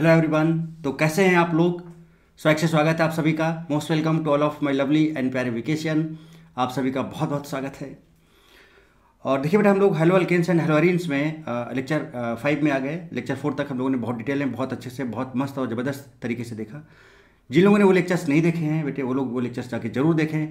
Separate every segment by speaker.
Speaker 1: Hello everyone तो कैसे हैं आप लोग स्वैक्ष स्वागत है आप सभी का most welcome to all of my lovely and प्यारे वेकेशन आप सभी का बहुत बहुत स्वागत है और देखिए बेटा हम लोग हेलो अल्केन्स एंड हेलोरिन्स में लेक्चर फाइव में आ गए लेक्चर फोर तक हम लोगों ने बहुत डिटेल में बहुत अच्छे से बहुत मस्त और ज़बरदस्त तरीके से देखा जिन लोगों ने वो लेक्चर्स नहीं देखे हैं बेटे वो लोग वो लेक्चर्स जाके जरूर देखें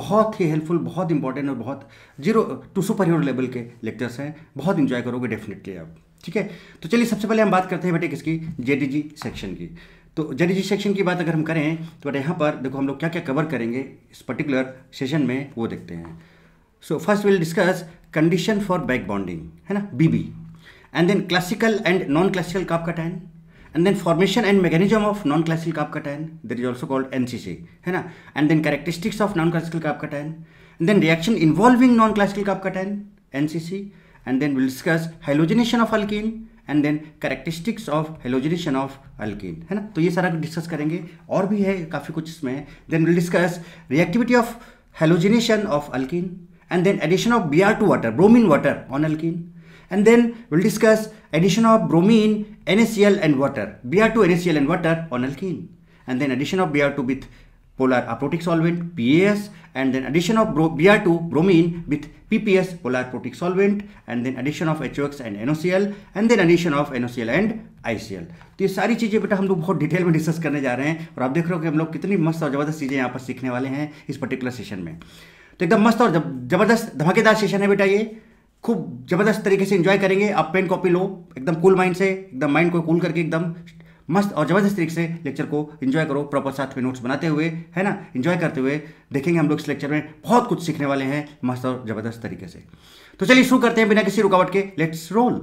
Speaker 1: बहुत ही हेल्पफुल बहुत इंपॉर्टेंट और बहुत zero to super hero level के लेक्चर्स हैं बहुत इंजॉय करोगे डेफिनेटली आप ठीक है तो चलिए सबसे पहले हम बात करते हैं बेटे किसकी जेडीजी सेक्शन की तो जेडीजी सेक्शन की बात अगर हम करें तो बेटा यहाँ पर देखो हम लोग क्या क्या कवर करेंगे इस पर्टिकुलर सेशन में वो देखते हैं so first will discuss condition for back bonding है ना BB and then classical and non classical carbocation and then formation and mechanism of non classical carbocation there is also called an है ना and then characteristics of non classical carbocation and then reaction involving non classical carbocation an and then we'll discuss halogenation of alkene and then characteristics of halogenation of alkene है ना तो ये सारा discuss करेंगे और भी है काफ़ी कुछ इसमें then will discuss reactivity of halogenation of alkene and then addition of B R two water bromine water on alkene and then we'll discuss addition of bromine, NaCl and water, Br2 NaCl and water on alkene and then addition of Br2 with polar aprotic solvent PAS and then addition of Br2 bromine with PPS polar protic solvent and then addition of HOX and NOCl and then addition of NOCl and ICL तो ये सारी चीज़ें बेटा हम लोग बहुत detail में discuss करने जा रहे हैं और आप देख रहे हो कि हम लोग कितनी मस्त और ज़बरदस्त चीज़ें यहाँ पर सीखने वाले हैं इस पर्टिकुलर सेशन में तो एकदम मस्त और ज़बरदस्त धमाकेदार सेशन है बेटा ये खूब ज़बरदस्त तरीके से इन्जॉय करेंगे आप पेन कॉपी लो एकदम कूल माइंड से एकदम माइंड को कूल करके एकदम मस्त और ज़बरदस्त तरीके से लेक्चर को इन्जॉय करो प्रॉपर साथ में नोट्स बनाते हुए है ना इन्जॉय करते हुए देखेंगे हम लोग इस लेक्चर में बहुत कुछ सीखने वाले हैं मस्त और ज़बरदस्त तरीके से तो चलिए शुरू करते हैं बिना किसी रुकावट के लेट्स रोल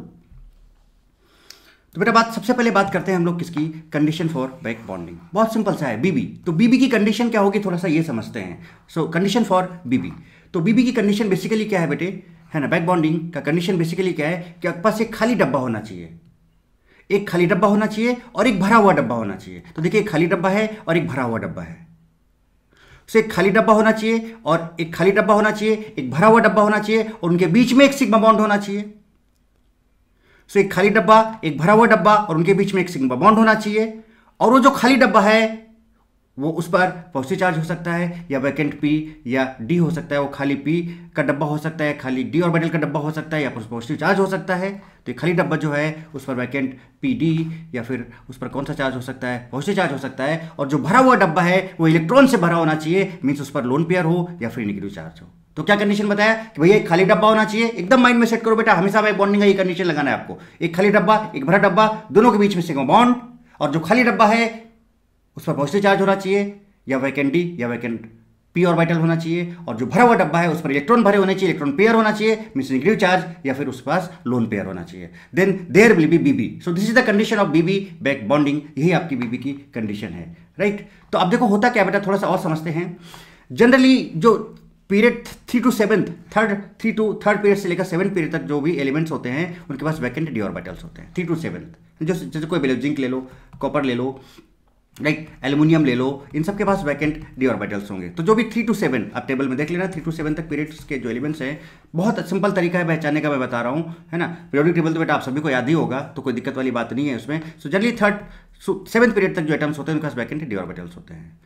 Speaker 1: तो बेटा बात सबसे पहले बात करते हैं हम लोग किसकी कंडीशन फॉर बैक बॉन्डिंग बहुत सिंपल सा है बीबी तो बीबी की कंडीशन क्या होगी थोड़ा सा ये समझते हैं सो कंडीशन फॉर बीबी तो बीबी की कंडीशन बेसिकली क्या है बेटे है ना बैक बॉन्डिंग का कंडीशन बेसिकली क्या है कि आपके पास एक खाली डब्बा होना चाहिए एक खाली डब्बा होना चाहिए और एक भरा हुआ डब्बा होना चाहिए तो देखिए एक खाली डब्बा है और एक भरा हुआ डब्बा है उसे एक खाली डब्बा होना चाहिए और एक खाली डब्बा होना चाहिए एक भरा हुआ डब्बा होना चाहिए और उनके बीच में एक सिग्मा बॉन्ड होना चाहिए सो एक खाली डब्बा एक भरा हुआ डब्बा और उनके बीच में एक सिग्मा बॉन्ड होना चाहिए और वो जो खाली डब्बा है वो उस पर पॉजिटिव चार्ज हो सकता है या वैकेंट पी या डी हो सकता है वो खाली पी का डब्बा हो सकता है खाली डी और मेटल का डब्बा हो सकता है या फिर पॉजिटिव चार्ज हो सकता है तो ये खाली डब्बा जो है उस पर वैकेंट पी डी या फिर उस पर कौन सा चार्ज हो सकता है पॉजिटिव चार्ज हो सकता है और जो भरा हुआ डब्बा है वो इलेक्ट्रॉन से भरा होना चाहिए मीन्स उस पर लोन पेयर हो या फिर निगेटिव चार्ज हो तो क्या कंडीशन बताया कि भैया एक खाली डब्बा होना चाहिए एकदम माइंड में सेट करो बेटा हमेशा भाई बॉन्डिंग का ये कंडीशन लगाना है आपको एक खाली डब्बा एक भरा डब्बा दोनों के बीच में सिग्मा बॉन्ड और जो खाली डब्बा है उस पर पॉजिटिव चार्ज होना चाहिए या वैकेंडी या वैकेंट पी ऑर्बिटल होना चाहिए और जो भरा हुआ डब्बा है उस पर इलेक्ट्रॉन भरे होने चाहिए इलेक्ट्रॉन पेयर होना चाहिए मीन्स निगेटिव चार्ज या फिर उसके पास लोन पेयर होना चाहिए then there will be BB so this is the condition of BB back bonding यही आपकी बीबी की कंडीशन है राइट right? तो अब देखो होता क्या बेटा थोड़ा सा और समझते हैं जनरली जो period three to seventh third three to third period से लेकर सेवन पीरियड तक जो भी एलिमेंट्स होते हैं उनके पास वैकेंट डी ऑर्बिटल्स होते हैं थ्री टू सेवन्थ जैसे जैसे कोई ले जिंक ले लो कॉपर ले लो लाइक एल्यूमिनियम ले लो इन सब के पास वैकेंट डी ऑर्बिटल्स होंगे तो जो भी थ्री टू सेवन आप टेबल में देख लेना थ्री टू सेवन तक पीरियड्स के जो एलिमेंट्स हैं बहुत सिंपल तरीका है पहचानने का मैं बता रहा हूँ है ना पीरियडिक टेबल तो बेटा आप सभी को याद ही होगा तो कोई दिक्कत वाली बात नहीं है उसमें so generally third seven period तक जो आइटम्स होते हैं उनके पास वैकेंट डी ऑर्बिटल्स होते हैं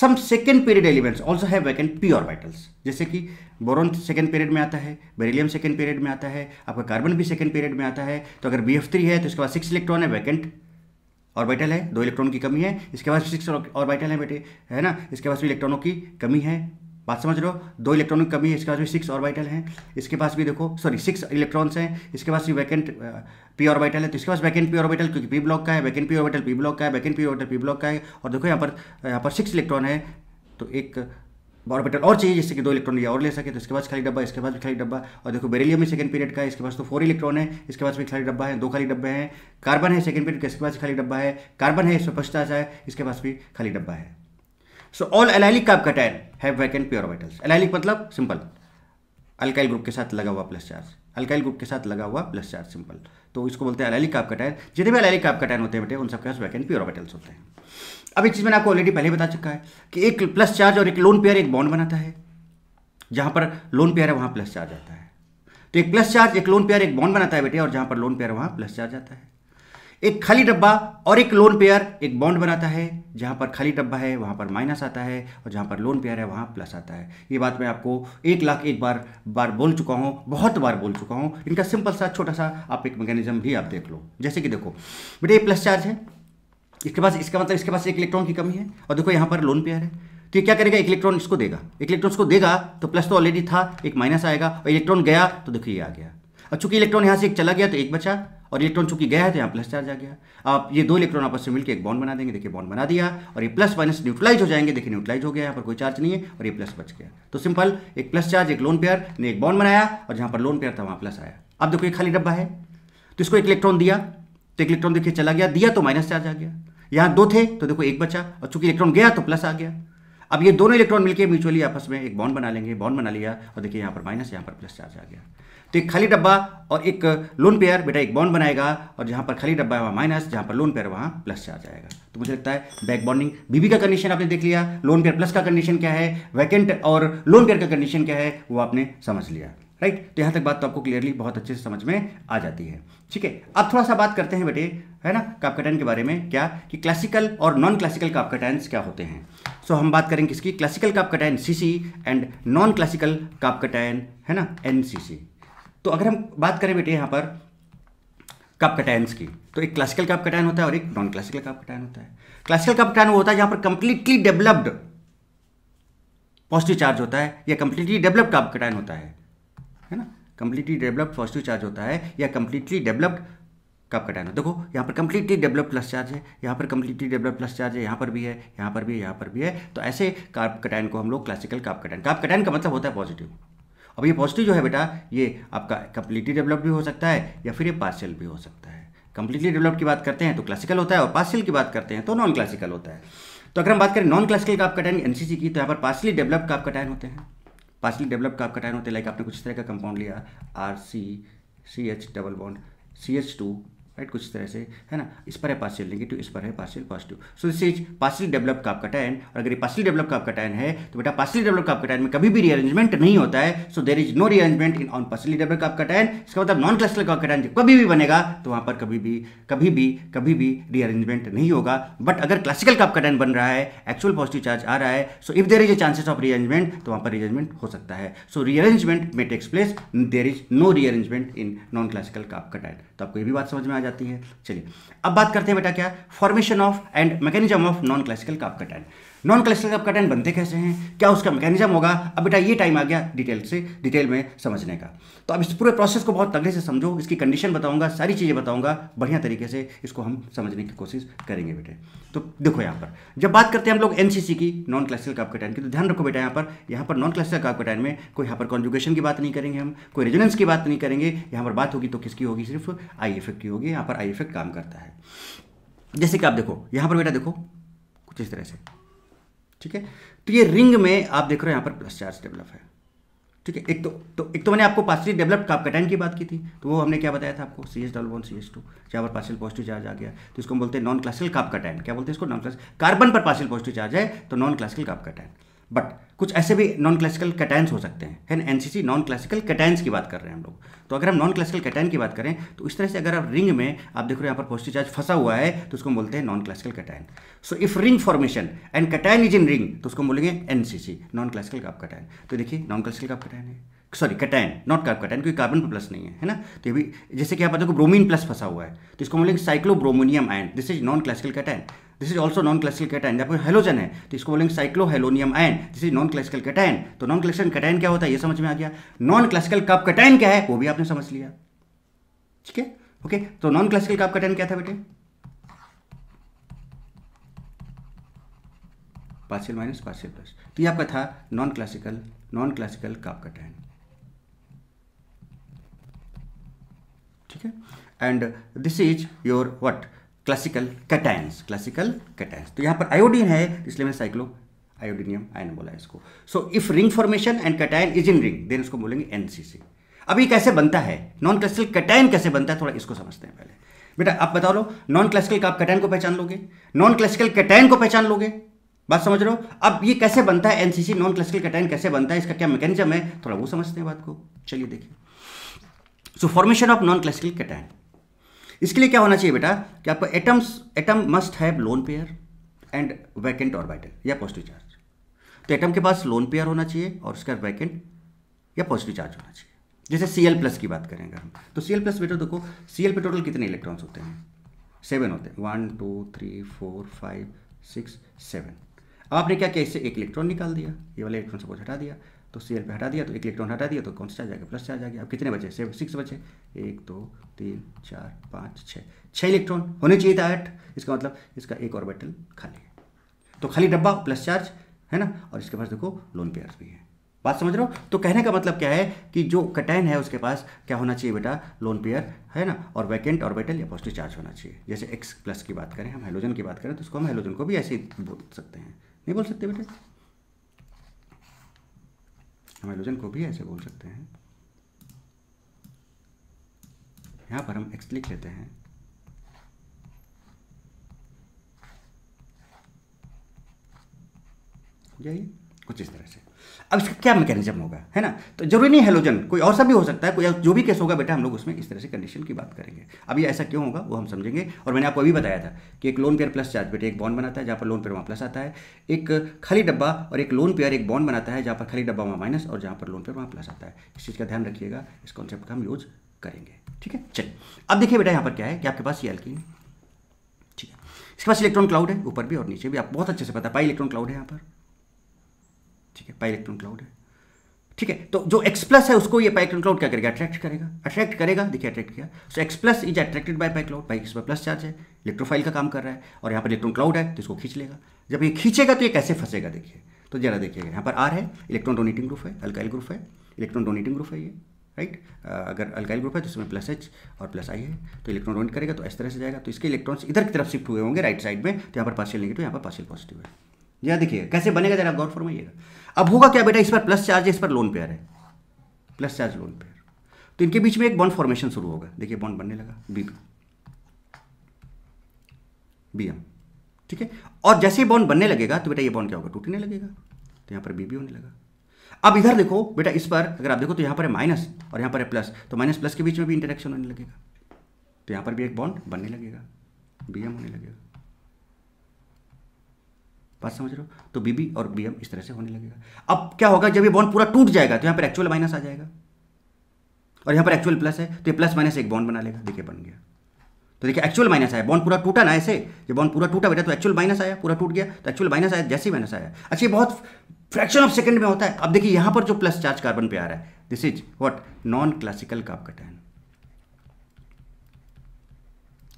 Speaker 1: some second period elements also है वैकेंट पी ऑर्बिटल्स जैसे कि बोरोन सेकेंड पीरियड में आता है बेरिलियम सेकेंड पीरियड में आता है आपका कार्बन भी सेकेंड पीरियड में आता है तो अगर बी एफ थ्री है तो इसके बाद सिक्स इलेक्ट्रॉन है वैकेंट ऑर्बिटल है दो इलेक्ट्रॉन की कमी है इसके पास सिक्स ऑर्बिटल है बेटे है ना इसके पास भी इलेक्ट्रॉनों की कमी है बात समझ रहे हो दो इलेक्ट्रॉनों की कमी है इसके पास भी सिक्स ऑर्बिटल हैं इसके पास भी देखो सॉरी सिक्स इलेक्ट्रॉन्स हैं इसके पास भी वैकेंट पी ऑर्बिटल है तो इसके पास वैकेंट पी ऑर्बिटल क्योंकि पी ब्लॉक का है vacant P orbital P block का है vacant P orbital P block का है और देखो यहाँ पर यहाँ पर सिक्स इलेक्ट्रॉन है तो एक ऑर्बिटल और चाहिए जिससे कि दो इलेक्ट्रॉन लिया और ले सके तो इसके पास खाली डब्बा इसके पास भी खाली डब्बा और देखो बेरिलियम में सेकंड पीरियड का इसके पास तो फोर इलेक्ट्रॉन है इसके पास भी खाली डब्बा है दो खाली डब्बे हैं कार्बन है सेकंड पीरियड का इसके पास खाली डब्बा है कार्बन है इसमें पश्चात है इसके पास भी खाली डब्बा है सो ऑल एलाइलिक का cation have vacant pure orbitals allylic मतलब सिंपल अल्काइल ग्रुप के साथ लगा हुआ प्लस चार्ज अल्काइल ग्रुप के साथ लगा हुआ प्लस चार्ज सिंपल तो इसको बोलते हैं एलाइलिक का कैटायन जितने भी एलाइलिक का कैटायन होते हैं बेटे उन सबके पास वैकेंट प्योर ऑर्बिटल्स होते हैं अब एक चीज़ मैंने आपको ऑलरेडी पहले बता चुका है कि एक प्लस चार्ज और एक लोन पेयर एक बॉन्ड बनाता है जहां पर लोन पेयर है वहां प्लस चार्ज आता है तो एक प्लस चार्ज एक लोन पेयर एक बॉन्ड बनाता है बेटे और जहां पर लोन पेयर वहां प्लस चार्ज आता है एक खाली डब्बा और एक लोन पेयर एक बॉन्ड बनाता है जहां पर खाली डब्बा है वहां पर माइनस आता है और जहां पर लोन पेयर है वहां प्लस आता है ये बात मैं आपको एक लाख एक बार बार बोल चुका हूं बहुत बार बोल चुका हूं इनका सिंपल सा छोटा सा आप एक मैकेनिज्म भी आप देख लो जैसे कि देखो बेटे ये प्लस चार्ज है इसके पास इसका मतलब इसके पास एक इलेक्ट्रॉन की कमी है और देखो यहाँ पर लोन पेयर है तो ये क्या करेगा एक इलेक्ट्रॉन इसको देगा एक इलेक्ट्रॉन इसको देगा तो प्लस तो ऑलरेडी था एक माइनस आएगा और इलेक्ट्रॉन गया तो देखो ये आ गया और चूंकि इलेक्ट्रॉन यहाँ से एक चला गया तो एक बचा और इलेक्ट्रॉन चूंकि गया है तो यहाँ प्लस चार्ज आ गया आप ये दो इलेक्ट्रॉन आपस में मिलकर एक बॉन्ड बना देंगे देखिए बॉन्ड बना दिया और ये प्लस माइनस न्यूट्रलाइज हो जाएंगे देखिए न्यूट्रलाइज हो गया यहाँ पर कोई चार्ज नहीं है और ये प्लस बच गया तो सिंपल एक प्लस चार्ज एक लोन पेयर ने एक बॉन्ड बनाया और जहाँ पर लोन पेयर था वहाँ प्लस आया अब देखो ये खाली डब्बा है तो इसको एक इलेक्ट्रॉन दिया तो एक इलेक्ट्रॉन देखिए चला गया दिया तो माइनस चार्ज आ गया यहां दो थे तो देखो एक बचा और चूंकि इलेक्ट्रॉन गया तो प्लस आ गया अब ये दोनों इलेक्ट्रॉन मिलकर म्यूचुअली आपस में एक बॉन्ड बना लेंगे बॉन्ड बना लिया और देखिए यहां पर माइनस यहां पर प्लस चार्ज आ गया तो एक खाली डब्बा और एक लोन पेयर बेटा एक बॉन्ड बनाएगा और जहां पर खाली डब्बा है वहां माइनस जहां पर लोन पेयर वहां प्लस चार्ज आएगा तो मुझे लगता है बैक बॉन्डिंग बीबी का कंडीशन आपने देख लिया लोन पेयर प्लस का कंडीशन क्या है वैकेंट और लोन पेयर का कंडीशन क्या है वो आपने समझ लिया राइट तो यहां तक बात तो आपको क्लियरली बहुत अच्छे से समझ में आ जाती है ठीक है अब थोड़ा सा बात करते हैं बेटे है ना कापकटन के बारे में क्या कि क्लासिकल और नॉन क्लासिकल कापकटैंस क्या होते हैं सो हम बात करेंगे किसकी classical carbocation C and non classical carbocation है ना एन तो अगर हम बात करें बेटे यहाँ पर कपकटैंस की तो एक क्लासिकल कपकटैन होता है और एक नॉन क्लासिकल कपकटैन होता है क्लासिकल कपकटैन वो होता है जहाँ पर कंप्लीटली डेवलप्ड पॉजिटिव चार्ज होता है या कंप्लीटली डेवलप्ड कपकटैन होता है है ना कंप्लीटली डेवलप्ड पॉजिटिव चार्ज होता है या कंप्लीटली डेवलप्ड कब कटाना देखो यहाँ पर कंप्लीटली डेवलप प्लस चार्ज है यहाँ पर कंप्लीटली डेवलप प्लस चार्ज है यहाँ पर भी है यहाँ पर भी है यहाँ पर भी है तो ऐसे कार्प कटाइन को हम लोग classical carbocation carbocation का मतलब होता है पॉजिटिव अब ये पॉजिटिव जो है बेटा ये आपका कंप्लीटली डेवलप भी हो सकता है या फिर ये पार्शियल भी हो सकता है कंप्लीटली डेवलप की बात करते हैं तो क्लासिकल होता है और पार्शियल की बात करते हैं तो नॉन क्लासिकल होता है तो अगर हम बात करें नॉन क्लासिकल का कटाइन एनसीसी की तो यहाँ पर पार्शियली डेवलप काप कटाइन होते हैं पार्सली डेवलप का आपका टाइम होता है लाइक आपने कुछ तरह का कंपाउंड लिया R C C H double bond C H two right कुछ तरह से है ना इस पर है पार्सियल नेगेटिव इस पर है partial positive so this is partial develop का आपका टैन और अगर ये पार्सियल डेवलप का आपका टैन है तो बेटा पार्सियल डेवलप का टैन में कभी भी रीअरेंजमेंट नहीं होता है so there is no rearrangement in on partial develop का आपका टैन इसका मतलब नॉन क्लासिकल का आपका टैन कभी भी बनेगा तो वहाँ पर कभी भी कभी भी कभी भी रीअरेंजमेंट नहीं होगा बट अगर क्लासिकल का आपका टैन बन रहा है एक्चुअल पॉजिटिव चार्ज आ रहा है so if there is a chances of rearrangement तो वहाँ पर रीअरेंजमेंट हो सकता है so rearrangement may takes place there is no rearrangement in non classical का आपका टैन तो आपको ये भी बात समझ में आ जाती है चलिए अब बात करते हैं बेटा क्या formation of and mechanism of non classical कापकट एंड नॉन का कटन बनते कैसे हैं क्या उसका मैकेनिज्म होगा अब बेटा ये टाइम आ गया डिटेल से डिटेल में समझने का तो अब इस पूरे प्रोसेस को बहुत तगड़े से समझो इसकी कंडीशन बताऊंगा सारी चीज़ें बताऊंगा बढ़िया तरीके से इसको हम समझने की कोशिश करेंगे बेटे तो देखो यहाँ पर जब बात करते हैं हम लोग एन की नॉन क्लस्टरिंग अपकटन की तो ध्यान रखो बेटा यहाँ पर यहाँ पर नॉन क्लस्टरिंग अपकटन में कोई यहाँ पर कॉन्जुगेशन की बात नहीं करेंगे हम कोई रेजिडेंस की बात नहीं करेंगे यहाँ पर बात होगी तो किसकी होगी सिर्फ आई इफेक्ट की होगी यहाँ पर आई इफेक्ट काम करता है जैसे कि आप देखो यहाँ पर बेटा देखो कुछ इस तरह से ठीक है तो ये रिंग में आप देख रहे हो यहाँ पर प्लस चार्ज डेवलप है ठीक है एक तो, तो एक तो मैंने आपको पार्सली डेवलप्ड कटाइन की बात की थी तो वो हमने क्या बताया था आपको C H double one C H two जहाँ पर पार्सल पॉजिटिव चार्ज आ गया तो इसको बोलते हैं नॉन क्लासिकल कटाइन क्या बोलते हैं इसको नॉन क्लास कार्बन पर पार्सल पॉजिटिव चार्ज है तो non classical carbocation but कुछ ऐसे भी नॉन क्लासिकल कटाइन्स हो सकते हैं N NCC non classical cations की बात कर रहे हैं हम लोग तो अगर हम नॉन क्लासिकल कैटाइन की बात करें तो इस तरह से अगर आप रिंग में आप देखो यहाँ पर पॉजिटिव चार्ज फंसा हुआ है तो उसको बोलते हैं non classical cation so if ring formation and cation is in ring तो उसको बोलेंगे एनसीसी नॉन क्लासिकल का कैटाइन तो देखिए नॉन क्लासिकल का कैटाइन है sorry cation not carbocation क्योंकि कार्बन पर प्लस नहीं है है ना तो ये भी जैसे कि आप देखो ब्रोमीन प्लस फंसा हुआ है तो इसको बोलेंगे cyclobromonium ion this is non classical cation this is also non classical cation जब हेलोजन है तो इसको बोलेंगे cyclohalonium ion this is non classical cation तो नॉन क्लासिकल कैटाइन क्या होता है ये समझ में आ गया नॉन क्लासिकल कप कैटाइन क्या है वो भी आपने समझ लिया ठीक है ओके तो नॉन क्लासिकल कप कैटाइन क्या था बेटे पार्शियल माइनस पार्शियल प्लस तो ये आपका था non classical non classical carbocation ठीक है and this is your what classical cations classical cations तो यहां पर आयोडीन है इसलिए मैं साइक्लो आयोडीनियम आयन बोला इसको so if ring formation and cation is in ring then इसको बोलेंगे एनसीसी अब ये कैसे बनता है नॉन क्लासिकल कटायन कैसे बनता है थोड़ा इसको समझते हैं पहले बेटा आप बता लो नॉन क्लासिकल का आप कटायन को पहचान लोगे नॉन क्लासिकल कटायन को पहचान लोगे बात समझ रहे हो अब ये कैसे बनता है एनसीसी नॉन क्लासिकल कटायन कैसे बनता है इसका क्या मैकेनिज्म है थोड़ा वो समझते हैं बात को चलिए देखिए so formation of non classical cation इसके लिए क्या होना चाहिए बेटा कि आपका atoms atom must have lone pair and vacant orbital या पॉजिटिव चार्ज तो एटम के पास लोन पेयर होना चाहिए और बाद वैकेंट या पॉजिटिव चार्ज होना चाहिए जैसे सी एल प्लस की बात करेंगे हम तो सी एल प्लस बेटा देखो सी एल पे टोटल कितने इलेक्ट्रॉन्स होते हैं सेवन होते हैं one two three four five six seven अब आपने क्या किया इससे एक इलेक्ट्रॉन निकाल दिया ये वाला इलेक्ट्रॉन सपोज हटा दिया तो सी पे हटा दिया तो एक इलेक्ट्रॉन हटा दिया तो कौन सा चार्ज आ गया प्लस चार्ज आ गया अब कितने बचे सेवन सिक्स बचे एक दो तीन चार पाँच छः छः इलेक्ट्रॉन होने चाहिए था आठ इसका मतलब इसका एक ऑर्बिटल खाली है तो खाली डब्बा प्लस चार्ज है ना और इसके पास देखो लोन पेयर्स भी हैं बात समझ रहे हो तो कहने का मतलब क्या है कि जो कटैन है उसके पास क्या होना चाहिए बेटा लोन पेयर है ना और वैकेंट ऑर्बिटल या पॉजिटिव चार्ज होना चाहिए जैसे एक्स प्लस की बात करें हम हाइड्रोजन की बात करें तो उसको हम हाइड्रोजन को भी ऐसे ही बोल सकते हैं नहीं बोल सकते बेटा हम एलोजन को भी ऐसे बोल सकते हैं यहाँ पर हम एक्स लिख लेते हैं यही कुछ इस तरह से अब इसका क्या मैकेनिज्म होगा है ना तो जरूरी नहीं हेलोजन कोई और सा भी हो सकता है कोई जो भी केस होगा बेटा हम लोग उसमें इस तरह से कंडीशन की बात करेंगे अब ये ऐसा क्यों होगा वो हम समझेंगे और मैंने आपको अभी बताया था कि एक लोन पेयर प्लस चार्ज बेटे एक बॉन्ड बनाता है जहाँ पर लोन पेयर वहाँ प्लस आता है एक खाली डब्बा और एक लोन पेयर एक बॉन्ड बनाता है जहाँ पर खाली डब्बा वहाँ माइनस और जहाँ पर लोन पेयर वहाँ प्लस आता है इस चीज़ का ध्यान रखिएगा इस कॉन्सेप्ट का हम यूज़ करेंगे ठीक है चलिए अब देखिए बेटा यहाँ पर क्या है कि आपके पास ये एल्किन ठीक है इसके पास इलेक्ट्रॉन क्लाउड है ऊपर भी और नीचे भी आप बहुत अच्छे से पता है पाई इलेक्ट्रॉन क्लाउड है यहाँ पर ठीक है पाई इलेक्ट्रॉन क्लाउड है ठीक है तो जो एक्स प्लस है उसको ये पाई इलेक्ट्रॉन क्लाउड क्या करेगा अट्रैक्ट करेगा अट्रैक्ट करेगा देखिए अट्रैक्ट किया so X plus is attracted by pi cloud pi इसमें प्लस चार्ज है इलेक्ट्रोफाइल का काम कर रहा है और यहाँ पर इलेक्ट्रॉन क्लाउड है तो इसको खींच लेगा जब ये खींचेगा तो ये कैसे फंसेगा देखिए तो जरा देखिएगा यहाँ पर आर है इलेक्ट्रॉन डोनेटिंग ग्रुप है अल्काइल ग्रुप है इलेक्ट्रॉन डोनेटिंग ग्रुप है ये राइट uh, अगर अल्काइल ग्रुप है तो इसमें प्लस एच और प्लस आई है तो इलेक्ट्रॉन डोनेट करेगा तो इस तरह से जाएगा तो इसके इलेक्ट्रॉन्स इधर की तरफ शिफ्ट हुए होंगे राइट साइड में तो यहाँ पर पार्शियल नेगेटिव यहाँ पर पार्शियल पॉजिटिव है यहाँ देखिए कैसे बनेगा जरा आप गौर फरमाइएगा अब होगा क्या बेटा इस पर प्लस चार्ज इस पर लोन पेयर है प्लस चार्ज लोन पेयर तो इनके बीच में एक बॉन्ड फॉर्मेशन शुरू होगा देखिए बॉन्ड बनने लगा बी बी एम ठीक है और जैसे ही बॉन्ड बनने लगेगा तो बेटा ये बॉन्ड क्या होगा टूटने लगेगा तो यहाँ पर बी होने लगा अब इधर देखो बेटा इस पर अगर आप देखो तो यहाँ पर है माइनस और यहाँ पर है प्लस तो माइनस प्लस के बीच में भी इंटरेक्शन होने लगेगा तो यहाँ पर भी एक बॉन्ड बनने लगेगा बी होने लगेगा बात समझ रहे हो तो बीबी और बी इस तरह से होने लगेगा अब क्या होगा जब ये बॉन्ड पूरा टूट जाएगा तो यहाँ पर एक्चुअल माइनस आ जाएगा और यहाँ पर एक्चुअल प्लस है तो ये प्लस माइनस एक बॉन्ड बना लेगा देखिए बन गया तो देखिए एक्चुअल माइनस आया बॉन्ड पूरा टूटा ना ऐसे जब बॉन्ड पूरा टूटा बेटा तो एक्चुअल माइनस आया पूरा टूट गया तो एक्चुअल माइनस आया जैसे ही माइनस आया अच्छा ये बहुत फ्रैक्शन ऑफ सेकंड में होता है अब देखिए यहाँ पर जो प्लस चार्ज कार्बन पे आ रहा है this is what non classical carbocation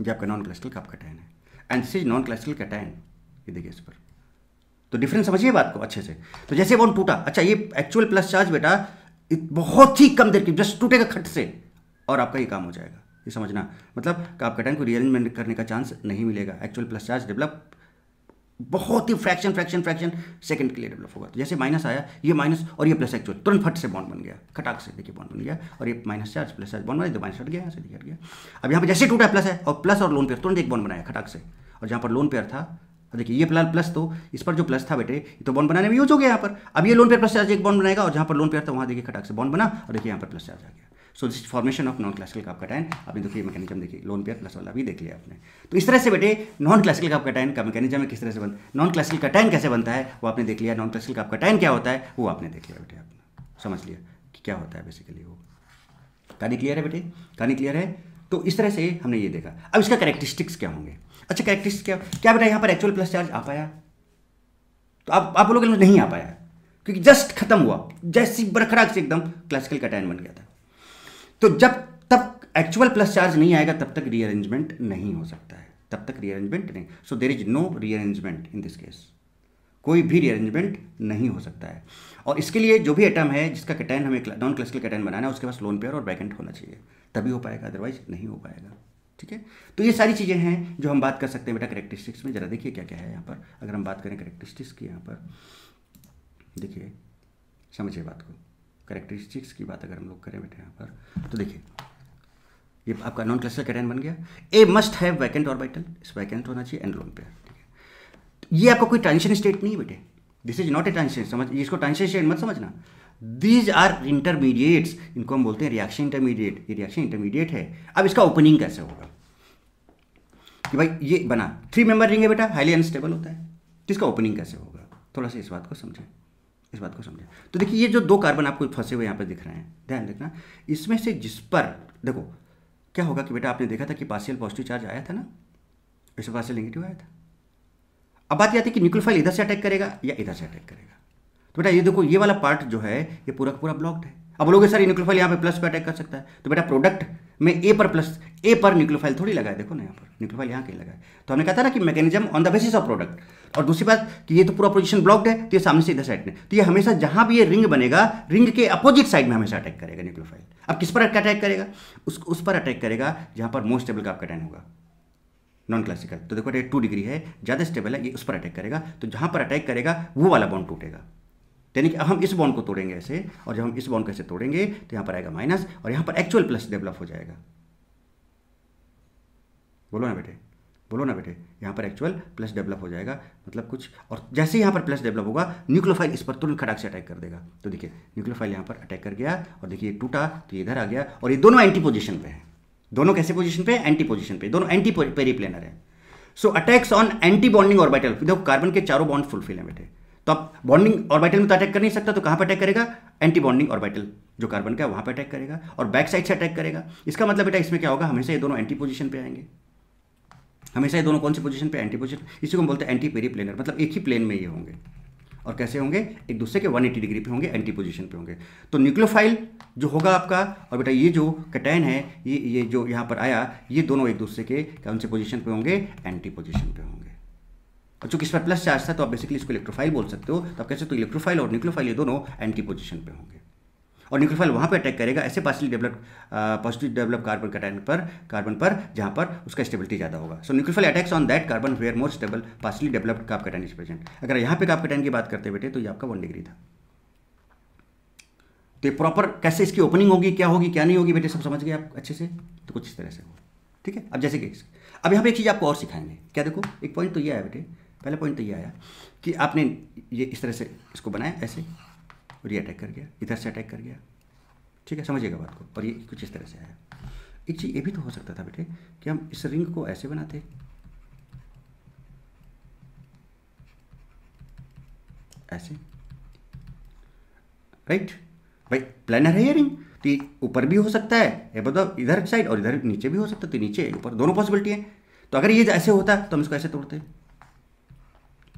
Speaker 1: ये आपका नॉन क्लासिकल काप कटायन है and this is non classical cation ये देखिए इस पर तो डिफरेंस समझिए बात को अच्छे से तो जैसे बॉन्ड टूटा अच्छा ये एक्चुअल प्लस चार्ज बेटा बहुत ही कम देर की जस्ट टूटेगा खट से और आपका ये काम हो जाएगा ये समझना मतलब आपका टाइम को रीअरेंजमेंट करने का चांस नहीं मिलेगा एक्चुअल प्लस चार्ज डेवलप बहुत ही फ्रैक्शन फ्रैक्शन फ्रैक्शन सेकंड के लिए डेवलप होगा तो जैसे माइनस आया ये माइनस और ये प्लस एक्चुअल तुरंत फट से बॉन्ड बन गया खटाक से देखिए बॉन्ड बन गया और ये minus charge plus charge bond बन गया माइनस हट गया यहाँ से देखिए हट गया अब यहाँ पर जैसे टूटा प्लस है और प्लस और लोन पेयर तुरंत एक बॉन्ड बनाया खटाक से और जहाँ पर लोन पेयर था तो देखिए ये फिलहाल प्लस तो इस पर जो प्लस था बेटे ये तो बॉन्ड बनाने में यूज हो गया यहाँ पर अब ये लोन पे प्लस चार्ज एक बॉन्ड बनाएगा और जहाँ पर लोन पेयर था वहाँ देखिए खटाक से बॉन्ड बना और देखिए यहाँ पर प्लस चार्ज आ गया so this formation of non classical का आपका टाइम आपने देखिए मैकेनिज्म देखिए लोन पेयर प्लस वाला भी देख लिया आपने तो इस तरह से बेटे नॉन क्लासिकल का टाइम का मैकेनिज्म किस तरह से बन नॉन क्लासिकल का टाइन कैसे बनता है वो आपने देख लिया नॉन क्लासिकल का आपका क्या होता है वो आपने देख लिया बेटे आपने समझ लिया कि क्या होता है बेसिकली वो कहानी क्लियर है बेटे कहानी क्लियर है तो इस तरह से हमने ये देखा अब इसका करेक्टरिस्टिक्स क्या होंगे अच्छा कैरेक्टरिस्ट क्या क्या बेटा यहाँ पर एक्चुअल प्लस चार्ज आ पाया तो आप आप लिए नहीं आ पाया क्योंकि जस्ट खत्म हुआ जैसी बरखराक से एकदम क्लासिकल का टाइम बन गया था तो जब तक एक्चुअल प्लस चार्ज नहीं आएगा तब तक रीअरेंजमेंट नहीं हो सकता है तब तक रीअरेंजमेंट नहीं so there is no rearrangement in this case कोई भी रीअरेंजमेंट नहीं हो सकता है और इसके लिए जो भी एटम है जिसका कटैन हमें नॉन क्लासिकल कटैन बनाना है उसके पास लोन पेयर और बैकेंड होना चाहिए तभी हो पाएगा अदरवाइज नहीं हो पाएगा ठीक है तो ये सारी चीज़ें हैं जो हम बात कर सकते हैं बेटा करेक्टरिस्टिक्स में ज़रा देखिए क्या क्या है यहाँ पर अगर हम बात करें करेक्टरिस्टिक्स की यहाँ पर देखिए समझिए बात को करेक्टरिस्टिक्स की बात अगर हम लोग करें बेटा यहाँ पर तो देखिए ये आपका नॉन क्लस्टर कैटाइन बन गया ए मस्ट हैव वैकेंट और बाइटल इस वैकेंट होना चाहिए एंड लोन पेयर ठीक है ये आपका कोई ट्रांजिशन स्टेट नहीं है बेटे this is not a transition समझ इसको ट्रांजिशन स्टेट मत समझना दीज आर इंटरमीडिएट्स इनको हम बोलते हैं रिएक्शन इंटरमीडिएट ये रिएक्शन इंटरमीडिएट है अब इसका ओपनिंग कैसे होगा कि भाई ये बना थ्री मेंबर रिंग है बेटा हाईली अनस्टेबल होता है तो इसका ओपनिंग कैसे होगा थोड़ा सा इस बात को समझें इस बात को समझें तो देखिए ये जो दो कार्बन आपको फंसे हुए यहाँ पर दिख रहे हैं ध्यान देखना इसमें से जिस पर देखो क्या होगा कि बेटा आपने देखा था कि पार्शियल पॉजिटिव चार्ज आया था ना इसमें पार्शियल नेगेटिव आया था अब बात यह आती है कि न्यूक्लियोफाइल इधर से अटैक करेगा या इधर से अटैक करेगा तो बेटा ये देखो ये वाला पार्ट जो है ये पूरा का पूरा ब्लॉक्ड है अब बोलोगे सर न्यूक्लोफाइल यहाँ पे प्लस पे अटैक कर सकता है तो बेटा प्रोडक्ट में ए पर प्लस ए पर न्यूक्लोफाइल थोड़ी लगाए देखो ना यहाँ पर न्यूक्लोफाइल यहाँ लगा लगाए तो हमने कहा था ना कि mechanism on the basis of product और दूसरी बात कि ये तो पूरा पोजिशन ब्लॉक्ड है तो ये सामने से इधर साइड में तो ये हमेशा जहाँ भी ये रिंग बनेगा रिंग के अपोजिट साइड में हमेशा अटैक करेगा न्यूक्लोफाइल अब किस पर अटैक करेगा उस उस पर अटैक करेगा जहाँ पर मोस्ट स्टेबल का आपका टैन होगा नॉन क्लासिकल तो देखो ये टू डिग्री है ज़्यादा स्टेबल है ये उस पर अटैक करेगा तो जहाँ पर अटैक करेगा वो वाला बॉन्ड टूटेगा तो यानी कि हम इस बॉन्ड को तोड़ेंगे ऐसे और जब हम इस बॉन्ड को ऐसे तोड़ेंगे तो यहां पर आएगा माइनस और यहां पर एक्चुअल प्लस डेवलप हो जाएगा बोलो ना बेटे बोलो ना बेटे यहां पर एक्चुअल प्लस डेवलप हो जाएगा मतलब कुछ और जैसे यहां पर प्लस डेवलप होगा न्यूक्लोफाइल इस पर तुरंत खड़ाक से अटैक कर देगा तो देखिए न्यूक्लियोफाइल यहां पर अटैक कर गया और देखिए टूटा तो इधर आ गया और ये दोनों एंटी पोजिशन पे है दोनों कैसे पोजिशन पे एंटी पोजिशन पे दोनों एंटी पेरी प्लेनर है so attacks on anti bonding orbital देखो कार्बन के चारों बॉन्ड फुलफिल है बेटे तो आप बॉन्डिंग ऑर्बिटल में तो अटैक कर नहीं सकता तो कहाँ पर अटैक करेगा एंटी बॉन्डिंग ऑर्बिटल जो कार्बन का है वहाँ पर अटैक करेगा और बैक साइड से अटैक करेगा इसका मतलब बेटा इसमें क्या होगा हमेशा ये दोनों एंटी पोजिशन पर आएंगे हमेशा ये दोनों कौन से पोजिशन पर एंटी पोजिशन इसी को हम बोलते हैं एंटी पेरी प्लेनर मतलब एक ही प्लेन में ये होंगे और कैसे होंगे एक दूसरे के 180 डिग्री पे होंगे एंटी पोजीशन पे होंगे तो न्यूक्लोफाइल जो होगा आपका और बेटा ये जो कटैन है ये ये जो यहाँ पर आया ये दोनों एक दूसरे के कौन से पोजीशन पे होंगे एंटी पोजीशन पे होंगे और चूंकि इसमें प्लस चार्ज था तो आप बेसिकली इसको इलेक्ट्रोफाइल बोल सकते हो तो आप कैसे तो इलेक्ट्रोफाइल और न्यूक्लोफाइल ये दोनों एंटी पोजिशन पे होंगे और न्यूक्लोफाइल वहाँ पर अटैक करेगा ऐसे partially develop positive develop carbon cation पर कार्बन पर जहाँ पर उसका स्टेबिलिटी ज़्यादा होगा so nucleophile attacks on that carbon where more stable partially developed carbocation is present अगर यहाँ पे कार्ब कटाइन की बात करते बेटे तो ये आपका वन डिग्री था तो ये प्रॉपर कैसे इसकी ओपनिंग होगी क्या होगी क्या नहीं होगी बेटे सब समझ गए आप अच्छे से तो कुछ इस तरह से हो ठीक है अब जैसे कि अब यहाँ पे एक चीज़ आपको और सिखाएंगे क्या देखो एक पॉइंट तो ये है बेटे पहला पॉइंट तो ये आया कि आपने ये इस तरह से इसको बनाया ऐसे और ये अटैक कर गया इधर से अटैक कर गया ठीक है समझिएगा बात को और ये कुछ इस तरह से आया एक चीज़ ये भी तो हो सकता था बेटे कि हम इस रिंग को ऐसे बनाते ऐसे राइट भाई प्लानर है ये रिंग तो ऊपर भी हो सकता है ये बताओ मतलब इधर साइड और इधर नीचे भी हो सकता है तो नीचे ऊपर दोनों पॉसिबिलिटी है तो अगर ये ऐसे होता तो हम इसको ऐसे तोड़ते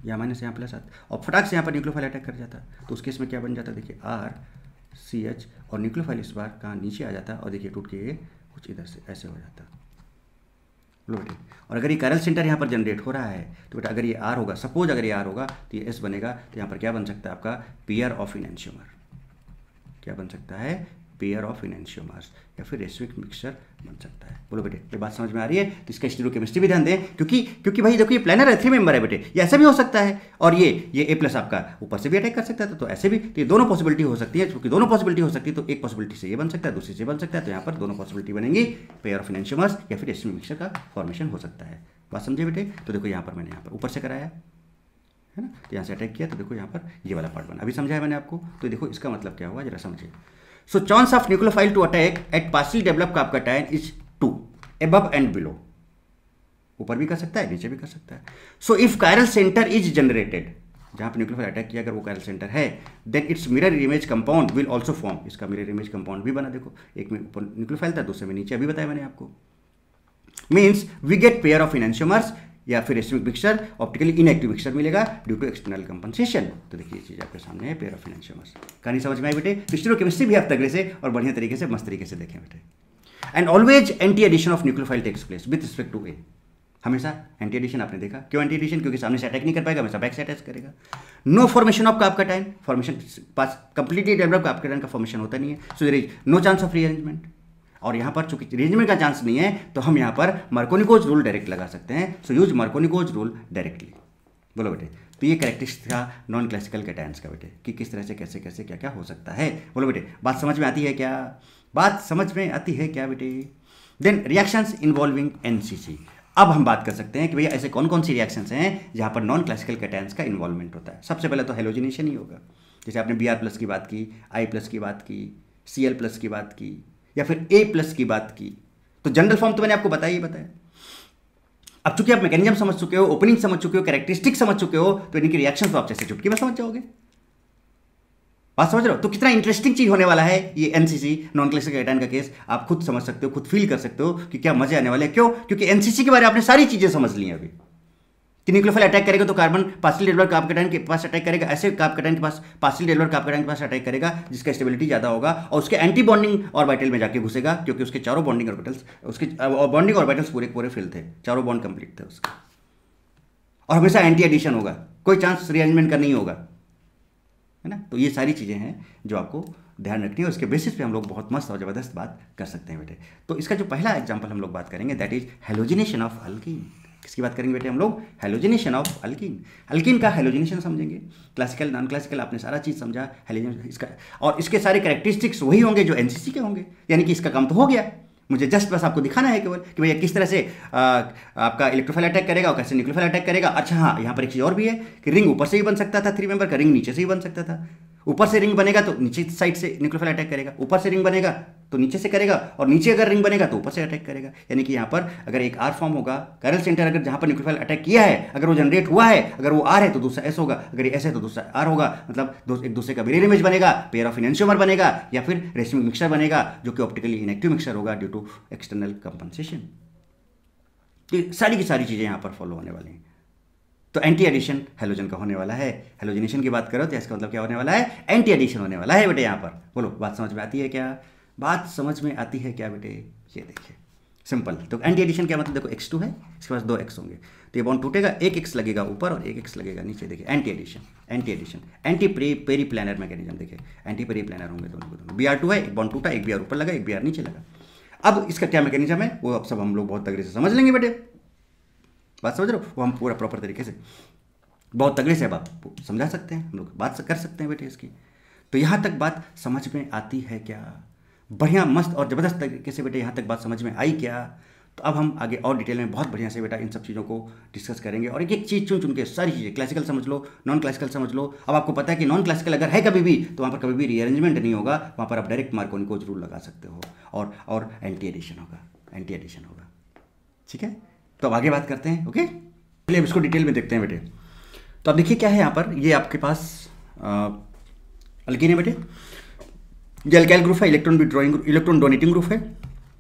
Speaker 1: या माइनस यहाँ प्लस आता और फटाक से यहाँ पर न्यूक्लियोफाइल अटैक कर जाता तो उस केस में क्या बन जाता देखिए आर सी एच और न्यूक्लियोफाइल इस बार कहाँ नीचे आ जाता और देखिए टूट के ये कुछ इधर से ऐसे हो जाता और अगर ये कैरल सेंटर यहाँ पर जनरेट हो रहा है तो बेटा अगर ये आर होगा सपोज अगर ये आर होगा तो ये एस बनेगा तो यहाँ पर क्या बन सकता है आपका पेयर ऑफ इन एनश्यूमर क्या बन सकता है पेयर ऑफ इनशियोमर्स या फिर रेस्विक मिक्सचर बन सकता है बोलो बेटे ये बात समझ में आ रही है तो इसका स्टीरो केमिस्ट्री भी ध्यान दें क्योंकि क्योंकि भाई देखो ये प्लानर है थ्री मेंबर है बेटे ये ऐसा भी हो सकता है और ये ये ए प्लस आपका ऊपर से भी अटैक कर सकता है तो, तो ऐसे भी तो ये दोनों पॉसिबिलिटी हो सकती है क्योंकि दोनों पॉसिबिलिटी हो सकती है तो एक पॉसिबिलिटी से ये बन सकता है दूसरी से बन सकता है तो यहाँ पर दोनों पॉसिबिलिटी बनेंगी पेयर ऑफ इनशियोमार्स या फिर रेस्विक मिक्सर का फॉर्मेशन हो सकता है बात समझे बेटे तो देखो यहाँ पर मैंने यहाँ पर ऊपर से कराया है ना तो यहाँ से अटैक किया तो देखो यहाँ पर ये वाला पार्ट बना अभी समझाया मैंने आपको तो देखो इसका मतलब क्या हुआ जरा समझिए so chance of nucleophile to attack at attack develop का आपका time is two above and below ऊपर भी कर सकता है नीचे भी कर सकता है so if chiral centre is generated जहां पर न्यूक्लोफाइल अटैक किया अगर वो कायरल सेंटर है then its mirror image compound will also form इसका मिरर इमेज कंपाउंड भी बना देखो एक में ऊपर न्यूक्लोफाइल था दूसरे में नीचे अभी बताया मैंने आपको means we get pair of enantiomers या फिर racemic mixture optically inactive mixture मिलेगा ड्यू टू एक्सटर्नल कंपनसेशन तो देखिए चीज़ आपके सामने है पेयर ऑफ फिनेंशियमस कहानी समझ में आई बेटे तो केमिस्ट्री भी आप तगड़े से और बढ़िया तरीके से मस्त तरीके से देखें बेटे and always anti addition of nucleophile takes place with respect to a हमेशा एंटी एडिशन आपने देखा क्यों एंटी एडिशन क्योंकि सामने से अटैक नहीं कर पाएगा हमेशा बैक से अटैक करेगा नो फॉर्मेशन ऑफ का आपका टाइम फॉर्मेशन पास कंप्लीटली डेवलप टाइम का फॉर्मेशन होता नहीं है so there is no chance of rearrangement और यहाँ पर चूंकि रेंजमेंट का चांस नहीं है तो हम यहाँ पर मर्कोनिकोज रूल डायरेक्ट लगा सकते हैं so use Markovnikov rule directly बोलो बेटे तो ये करेक्टरिस्ट था नॉन क्लासिकल कैटायंस का बेटे कि किस तरह से कैसे कैसे क्या क्या हो सकता है बोलो बेटे बात समझ में आती है क्या बात समझ में आती है क्या बेटे देन रिएक्शंस इन्वॉल्विंग एनसीसी अब हम बात कर सकते हैं कि भैया ऐसे कौन कौन सी रिएक्शंस हैं जहाँ पर नॉन क्लासिकल कैटायंस का इन्वॉल्वमेंट होता है सबसे पहले तो हेलोजिनेशन ही होगा जैसे आपने बी आर प्लस की बात की आई प्लस की बात की सी एल प्लस की बात की या फिर ए प्लस की बात की तो जनरल फॉर्म तो मैंने आपको बताया ही बताया अब चूंकि आप मैकेनिज्म समझ चुके हो ओपनिंग समझ चुके हो कैरेक्टरिस्टिक समझ चुके हो तो इनकी रिएक्शन तो आप जैसे चुटकी में समझ जाओगे बात समझ रहे हो तो कितना इंटरेस्टिंग चीज होने वाला है ये एनसीसी नॉन क्लासिक एटर्न का केस आप खुद समझ सकते हो खुद फील कर सकते हो कि क्या मजे आने वाले हैं क्यों क्योंकि एनसीसी के बारे में आपने सारी चीजें समझ ली अभी कि न्यूक्लियोफाइल अटैक करेगा तो कार्बन पार्सल डेलवर कटाइन के पास अटैक करेगा ऐसे कटाइन के पास पार्सल डेलवर कटाइन के पास अटैक करेगा जिसका स्टेबिलिटी ज्यादा होगा और उसके एंटी बॉन्डिंग ऑर्बिटल में जाकर घुसेगा क्योंकि उसके चारों बॉन्डिंग ऑर्बिटल्स उसके बॉन्डिंग ऑर्बिटल्स पूरे पूरे फिल थे चारों बॉन्ड कंप्लीट थे उसके और हमेशा एंटी एडिशन होगा कोई चांस रीअरेंजमेंट का नहीं होगा है ना तो ये सारी चीज़ें हैं जो आपको ध्यान रखनी है उसके बेसिस पे हम लोग बहुत मस्त और ज़बरदस्त बात कर सकते हैं बेटे तो इसका जो पहला एग्जाम्पल हम लोग बात करेंगे that is halogenation of alkene किसकी बात करेंगे बेटे हम लोग हेलोजिनेशन ऑफ अल्किन अल्किन का हेलोजिनेशन समझेंगे क्लासिकल नॉन क्लासिकल आपने सारा चीज़ समझा हेलोजिनेशन इसका और इसके सारे करेक्टरिस्टिक्स वही होंगे जो एन के होंगे यानी कि इसका काम तो हो गया मुझे जस्ट बस आपको दिखाना है केवल कि भैया किस तरह से आ, आपका इलेक्ट्रोफाइल अटैक करेगा और कैसे न्यूक्लियोफाइल अटैक करेगा अच्छा हाँ यहाँ पर एक चीज़ और भी है कि रिंग ऊपर से ही बन सकता था थ्री मेंबर का रिंग नीचे से ही बन सकता था ऊपर से रिंग बनेगा तो नीचे साइड से न्यूक्लियोफाइल अटैक करेगा ऊपर से रिंग बनेगा तो नीचे से करेगा और नीचे अगर रिंग बनेगा तो ऊपर से अटैक करेगा यानी कि यहाँ पर अगर एक आर फॉर्म होगा करल सेंटर अगर जहाँ पर न्यूक्लियोफाइल अटैक किया है अगर वो जनरेट हुआ है अगर वो आर है तो दूसरा एस होगा अगर एस है तो दूसरा आर होगा मतलब एक दूसरे का बेरियर इमेज बनेगा पेयर ऑफ इनशियोमर बनेगा या फिर रेशमिक मिक्सर बनेगा जो कि ऑप्टिकली इनेक्टिव मिक्सर होगा ड्यू टू एक्सटर्नल कंपनसेशन सारी की सारी चीज़ें यहाँ पर फॉलो होने वाली हैं तो एंटी एडिशन हेलोजन का होने वाला है हेलोजनेशन की बात करो तो इसका मतलब क्या होने वाला है एंटी एडिशन होने वाला है बेटे यहाँ पर बोलो बात समझ में आती है क्या बात समझ में आती है क्या बेटे ये देखिए सिंपल तो एंटी एडिशन क्या मतलब देखो एक्स टू है इसके पास दो एक्स होंगे तो ये बॉन्ड टूटेगा एक एक्स लगेगा ऊपर और एक एक्स लगेगा नीचे देखिए anti addition anti addition anti pre peri planner mechanism देखिए एंटी पेरी प्लानर होंगे दोनों दोनों बी आर टू है एक बॉन्ड टूटा एक बी आर ऊपर लगा एक बी आर नीचे लगा अब इसका क्या मैकेनिज्म है वो अब सब हम लोग बहुत तगड़े से समझ लेंगे बेटे बात समझ रहे हो वो हम पूरा प्रॉपर तरीके से बहुत तगड़े से अब आप समझा सकते हैं हम लोग बात कर सकते हैं बेटे इसकी तो यहाँ तक बात समझ में आती है क्या बढ़िया मस्त और ज़बरदस्त तरीके से बेटे यहाँ तक बात समझ में आई क्या तो अब हम आगे और डिटेल में बहुत बढ़िया से बेटा इन सब चीज़ों को डिस्कस करेंगे और एक एक चीज़ चुन चुन के सारी चीज़ें क्लासिकल समझ लो नॉन क्लासिकल समझ लो अब आपको पता है कि नॉन क्लासिकल अगर है कभी भी तो वहाँ पर कभी भी रीअरेंजमेंट नहीं होगा वहाँ पर आप डायरेक्ट मार्कोन को जरूर लगा सकते हो और और एंटी एडिशन होगा एंटी एडिशन होगा ठीक है तो अब आगे बात करते हैं ओके चलिए अब इसको डिटेल में देखते हैं बेटे तो अब देखिए क्या है यहाँ पर ये आपके पास अल्किन है बेटे ये ग्रुप है इलेक्ट्रॉन भी ड्रॉइंग इलेक्ट्रॉन डोनेटिंग ग्रुप है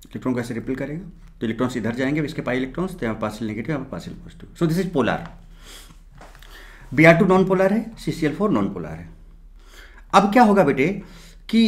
Speaker 1: इलेक्ट्रॉन को ऐसे रिपल करेगा तो इलेक्ट्रॉन्स इधर जाएंगे इसके पाई इलेक्ट्रॉन्स तो यहाँ पासिल नेगेटिव यहाँ partial positive so this is polar B R two non polar है C C L four non polar है अब क्या होगा बेटे कि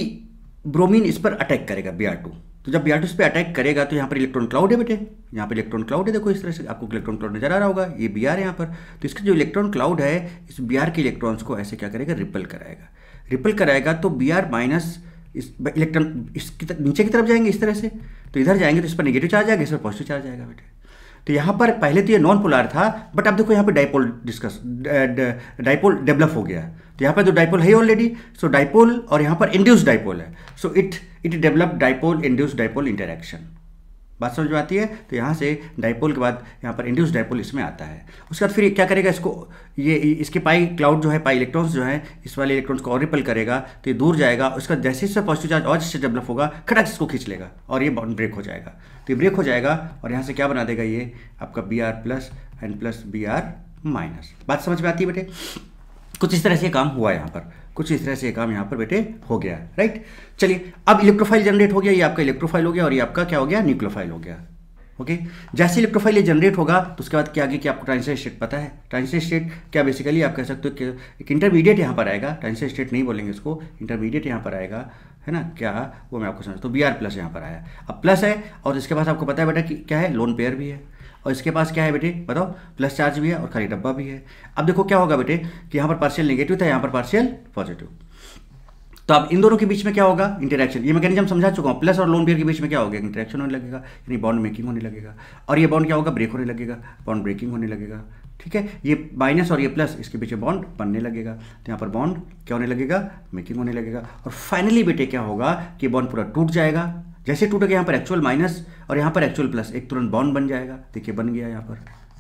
Speaker 1: ब्रोमीन इस पर अटैक करेगा बी आर टू तो जब बियाटूस पे अटैक करेगा तो यहाँ पर इलेक्ट्रॉन क्लाउड है बेटे यहाँ पर इलेक्ट्रॉन क्लाउड है देखो इस तरह से आपको इलेक्ट्रॉन क्लाउड नजर आ रहा होगा ये बी आर है यहाँ पर तो इसका जो इलेक्ट्रॉन क्लाउड है इस बी आर के इलेक्ट्रॉन्स को ऐसे क्या करेगा रिपल कराएगा रिपल कराएगा तो बी आर माइनस इस इलेक्ट्रॉन इसकी नीचे की तरफ जाएंगे इस तरह से तो इधर जाएंगे तो इस पर नेगेटिव चार्ज आएगा इस पर पॉजिटिव चार्ज आएगा बेटे तो यहाँ पर पहले तो ये नॉन पोलार था बट अब देखो यहाँ पे डायपोल डिस्कस डाइपोल डेवलप हो गया तो यहाँ पर तो डाइपोल है ऑलरेडी सो डाइपोल और यहाँ पर इंड्यूस डाइपोल है so it it develop dipole induce dipole interaction बात समझ में आती है तो यहाँ से डाइपोल के बाद यहाँ पर इंड्यूस डाइपोल इसमें आता है उसके बाद फिर क्या करेगा इसको ये इसके पाई क्लाउड जो है पाई इलेक्ट्रॉन्स जो है इस वाले इलेक्ट्रॉन्स को और रिपल करेगा तो ये दूर जाएगा उसका जैसे इससे पॉजिटिव चार्ज और जिससे डेवलप होगा खटक इसको खींच लेगा और ये ब्रेक हो जाएगा तो ये ब्रेक हो जाएगा और यहाँ से क्या बना देगा ये आपका B R plus and plus B R minus बात समझ में आती है बेटे कुछ इस तरह से काम हुआ यहाँ पर कुछ इस तरह से काम यहाँ पर बेटे हो गया राइट चलिए अब इलेक्ट्रोफाइल जनरेट हो गया ये आपका इलेक्ट्रोफाइल हो गया और ये आपका क्या हो गया न्यूक्लोफाइल हो गया ओके जैसे इलेक्ट्रोफाइल ये जनरेट होगा तो उसके बाद क्या आगे कि आपको ट्रांसलेट स्टेट पता है ट्रांसलेट स्टेट क्या बेसिकली आप कह सकते हो कि एक इंटरमीडिएट यहाँ पर आएगा ट्रांसलेट स्टेट नहीं बोलेंगे इसको इंटरमीडिएट यहाँ पर आएगा है ना क्या वो मैं आपको समझता हूँ बी आर प्लस यहाँ पर आया अब प्लस है और इसके पास आपको पता है बेटा कि क्या है लोन पेयर भी है और इसके पास क्या है बेटे बताओ प्लस चार्ज भी है और खाली डब्बा भी है अब देखो क्या होगा बेटे कि यहाँ पर पार्शियल नेगेटिव था यहाँ पर पार्शियल पॉजिटिव तो अब इन दोनों के बीच में क्या होगा इंटरेक्शन ये मैकेनिज्म समझा चुका हूँ प्लस और लोन बियर के बीच में क्या होगा इंटरेक्शन होने लगेगा यानी बॉन्ड मेकिंग होने लगेगा और ये बॉन्ड क्या होगा ब्रेक होने लगेगा बॉन्ड ब्रेकिंग होने लगेगा ठीक है ये माइनस और ये प्लस इसके पीछे बॉन्ड बनने लगेगा तो यहाँ पर बॉन्ड क्या होने लगेगा मेकिंग होने लगेगा और फाइनली बेटे क्या होगा कि बॉन्ड पूरा टूट जाएगा जैसे टूटेगा यहाँ पर एक्चुअल माइनस और यहाँ पर एक्चुअल प्लस एक तुरंत बॉन्ड बन जाएगा देखिए बन गया यहाँ पर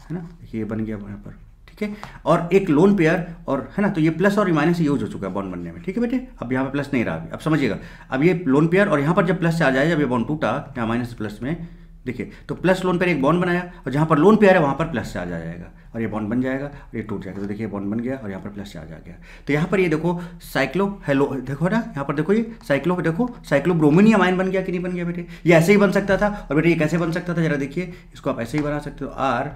Speaker 1: है ना देखिए ये बन गया यहाँ पर ठीक है और एक लोन पेयर और है ना तो ये प्लस और ये माइनस यूज हो चुका है बॉन्ड बनने में ठीक है बेटे अब यहाँ पर प्लस नहीं रहा अभी अब समझिएगा अब ये लोन पेयर और यहाँ पर जब प्लस से आ जाए जब ये बॉन्ड टूटा यहाँ माइनस प्लस में देखिए तो प्लस लोन पेयर एक बॉन्ड बनाया और जहाँ पर लोन पेयर है वहाँ पर प्लस से आ जाएगा और ये बॉन्ड बन जाएगा और ये टूट जाएगा तो देखिए बॉन्ड बन गया और यहाँ पर प्लस चार्ज आ गया तो यहाँ पर ये देखो साइक्लो हेलो देखो ना यहाँ पर देखो ये साइक्लो देखो साइक्लो ब्रोमिनियम आयन बन गया कि नहीं बन गया बेटे ये ऐसे ही बन सकता था और बेटे ये कैसे बन सकता था जरा देखिए इसको आप ऐसे ही बना सकते हो आर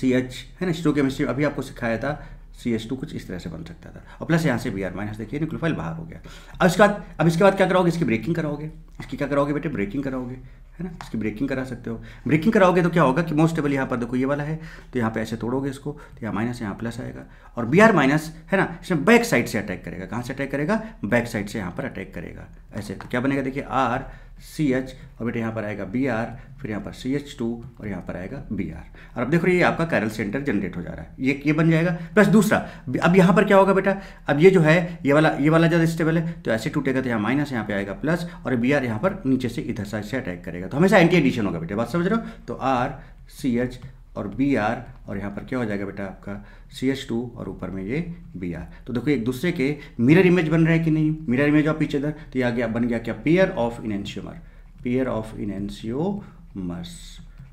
Speaker 1: सी एच है ना स्टो केमिस्ट्री अभी आपको सिखाया था सी एस टू कुछ इस तरह से बन सकता था और प्लस यहाँ से बी आर माइनस देखिए न्यूक्लोफाइल बाहर हो गया अब इसके बाद अब इसके बाद क्या कराओगे इसकी ब्रेकिंग कराओगे इसकी क्या कराओगे बेटे ब्रेकिंग कराओगे है ना इसकी ब्रेकिंग करा सकते हो ब्रेकिंग कराओगे तो क्या होगा कि मोस्ट स्टेबल यहाँ पर देखो ये वाला है तो यहाँ पे ऐसे तोड़ोगे इसको तो यहाँ माइनस यहाँ प्लस आएगा और बी आर माइनस है ना इसमें बैक साइड से अटैक करेगा कहाँ से अटैक करेगा बैक साइड से यहाँ पर अटैक करेगा ऐसे तो क्या बनेगा देखिए आर सी एच और बेटा यहाँ पर आएगा बी आर फिर यहाँ पर सी एच टू और यहाँ पर आएगा बी आर और अब देखो ये आपका कैरल सेंटर जनरेट हो जा रहा है ये ये बन जाएगा प्लस दूसरा अब यहाँ पर क्या होगा बेटा अब ये जो है ये वाला ये वाला ज़्यादा स्टेबल है तो ऐसे टूटेगा तो यहाँ माइनस यहाँ पे आएगा प्लस और बी आर यहाँ पर नीचे से इधर साइड से अटैक करेगा तो हमेशा एंटी एडिशन होगा बेटा बात समझ रहे हो तो आर सी एच और बी आर और यहाँ पर क्या हो जाएगा बेटा आपका सी एच टू और ऊपर में ये बी आर तो देखो एक दूसरे के मिरर इमेज बन रहे हैं कि नहीं mirror image of each other तो ये आ गया बन गया क्या pair of enantiomer pair of enantiomers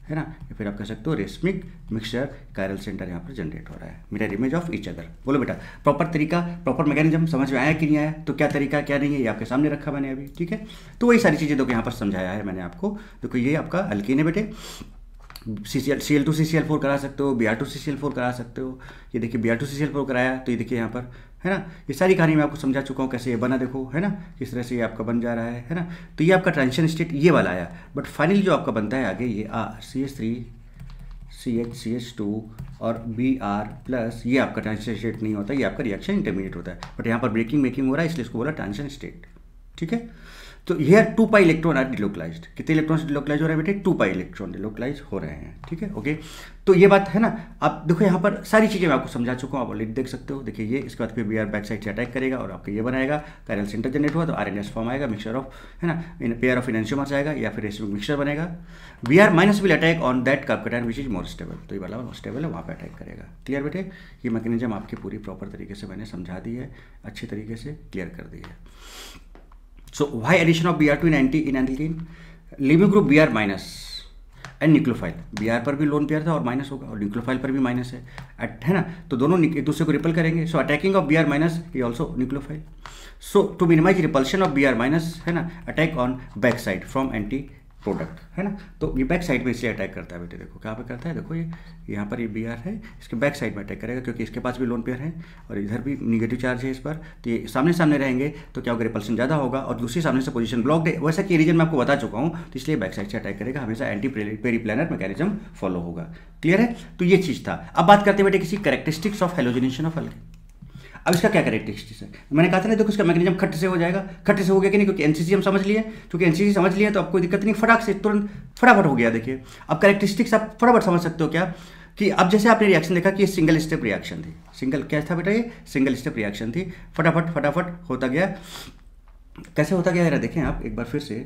Speaker 1: है ना या फिर आप कह सकते हो रेस्मिक मिक्सचर कायरल सेंटर यहाँ पर जनरेट हो रहा है mirror image of each other बोलो बेटा प्रॉपर तरीका प्रॉपर मैकेनिज्म समझ में आया कि नहीं आया तो क्या तरीका क्या नहीं है ये आपके सामने रखा मैंने अभी ठीक है तो वही सारी चीज़ें देखो यहाँ पर समझाया है मैंने आपको देखो ये आपका अल्किन है बेटे C C L C L two C C L four करा सकते हो B R two C C L four करा सकते हो ये देखिए B R two C C L four कराया तो ये देखिए यहाँ पर है ना ये सारी कहानी मैं आपको समझा चुका हूँ कैसे ये बना देखो है ना किस तरह से ये आपका बन जा रहा है है ना तो ये आपका ट्रांजिशन स्टेट ये वाला आया बट फाइनली जो आपका बनता है आगे ये R C S three C H C H two और बी आर प्लस ये आपका ट्रांजिशन स्टेट नहीं होता ये आपका रिएक्शन इंटरमीडिएट होता है बट यहाँ पर ब्रेकिंग मेकिंग हो रहा है इसलिए इसको बोला ट्रांजिशन स्टेट ठीक है तो here two pi electron are delocalise कितने इलेक्ट्रॉन डिलोकलाइज हो रहे हैं बेटे टू पाई इलेक्ट्रॉन डिलोकलाइज हो रहे हैं ठीक है ओके तो ये बात है ना आप देखो यहाँ पर सारी चीज़ें मैं आपको समझा चुका हूँ आप ऑलरेडी देख सकते हो देखिए ये इसके बाद फिर बी आर बैक साइड से अटैक करेगा और आपके ये बनाएगा कैरल सेंटर जनरेट हुआ तो आर एन एस फॉर्म आएगा मिक्सचर ऑफ है ना इन पेयर ऑफ इनशियमर्स आएगा या फिर इसमें मिक्सर बनेगा B R minus will attack on that carbocation which is more stable तो ये वाला मोर स्टेबल है वहाँ पर अटैक करेगा क्लियर बेटे ये मैकेनिज्म आपकी पूरी प्रॉपर तरीके से मैंने समझा दी है अच्छे तरीके से क्लियर कर दी है So why addition of br2 in anti in alkene? Leaving group Br minus and nucleophile B R पर भी लोन पेयर था और माइनस होगा और न्यूक्लोफाइल पर भी माइनस है एट है ना तो दोनों एक दूसरे को रिपल करेंगे so attacking of B R minus ये also nucleophile so to minimise repulsion of B R minus है ना attack on back side from anti product है ना तो ये बैक साइड में इसलिए अटैक करता है बेटे देखो कहाँ पे करता है देखो ये यहाँ पर ये बी आर है इसके बैक साइड में अटैक करेगा क्योंकि इसके पास भी लोन पेयर है और इधर भी निगेटिव चार्ज है इस पर तो ये सामने सामने रहेंगे तो क्या होगा रिपल्सन ज़्यादा होगा और दूसरी सामने से पोजिशन ब्लॉक है वैसा कि रीजन मैं आपको बता चुका हूँ तो इसलिए बैक साइड से अटैक करेगा हमेशा anti peri planner mechanism follow होगा क्लियर है तो ये चीज़ था अब बात करते हैं बेटे किसी characteristics of halogenation of alkene अब इसका क्या करेक्टरिस्टिक्स है मैंने कहा था ना देखो इसका मैकेनिज्म खट से हो जाएगा खट से हो गया कि नहीं क्योंकि एनसीसी हम समझ लिए क्योंकि एनसीसी समझ लिए तो आपको कोई दिक्कत नहीं फटाक से तुरंत फटाफट हो गया देखिए अब करेक्टरिस्टिक्स आप फटाफट समझ सकते हो क्या कि अब जैसे आपने रिएक्शन देखा कि ये सिंगल स्टेप रिएक्शन थी सिंगल क्या था बेटा ये सिंगल स्टेप रिएक्शन थी फटाफट फटाफट होता गया कैसे होता गया जरा देखें आप एक बार फिर से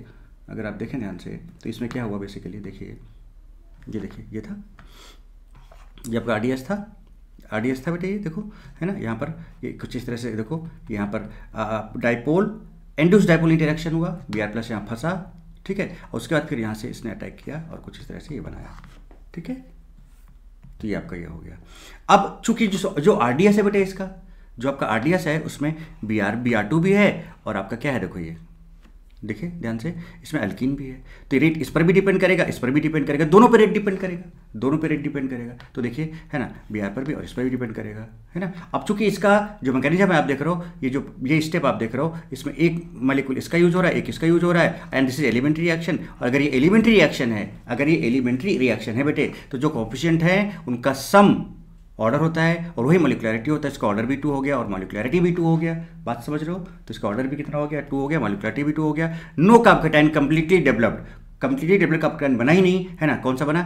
Speaker 1: अगर आप देखें ध्यान से तो इसमें क्या हुआ बेसिकली देखिए ये देखिए ये था ये आपका आर था आर था बेटा ये देखो है ना यहाँ पर ये कुछ इस तरह से देखो यहाँ पर डाइपोल एंडूस डाइपोल इंटरेक्शन हुआ बी आर प्लस यहाँ फंसा ठीक है और उसके बाद फिर यहाँ से इसने अटैक किया और कुछ इस तरह से ये बनाया ठीक है तो ये आपका ये हो गया अब चूंकि जो जो आर है बेटे इसका जो आपका आर है उसमें B R B R two भी है और आपका क्या है देखो ये देखिए ध्यान से इसमें एल्किन भी है तो रेट इस पर भी डिपेंड करेगा इस पर भी डिपेंड करेगा दोनों पे रेट डिपेंड करेगा दोनों पे रेट डिपेंड करेगा तो देखिए है ना बिहार पर भी और इस पर भी डिपेंड करेगा है ना अब चूंकि इसका जो मैकेनिज्म है आप देख रहे हो ये जो ये स्टेप आप देख रहे हो इसमें एक मालिकुल इसका यूज हो रहा है एक इसका यूज हो रहा है and this is elementary reaction और अगर ये एलिमेंट्री रिएक्शन है अगर ये एलिमेंट्री रिएक्शन है बेटे तो जो कॉपिशियंट है उनका सम ऑर्डर होता है और वही मोलिकुलरिटी होता है इसका ऑर्डर भी टू हो गया और मोलिकुलरिटी भी टू हो गया बात समझ रहे हो तो इसका ऑर्डर भी कितना हो गया टू हो गया मोलिकुलरिटी भी टू हो गया no carbocation completely developed completely develop carbocation बना ही नहीं है ना कौन सा बना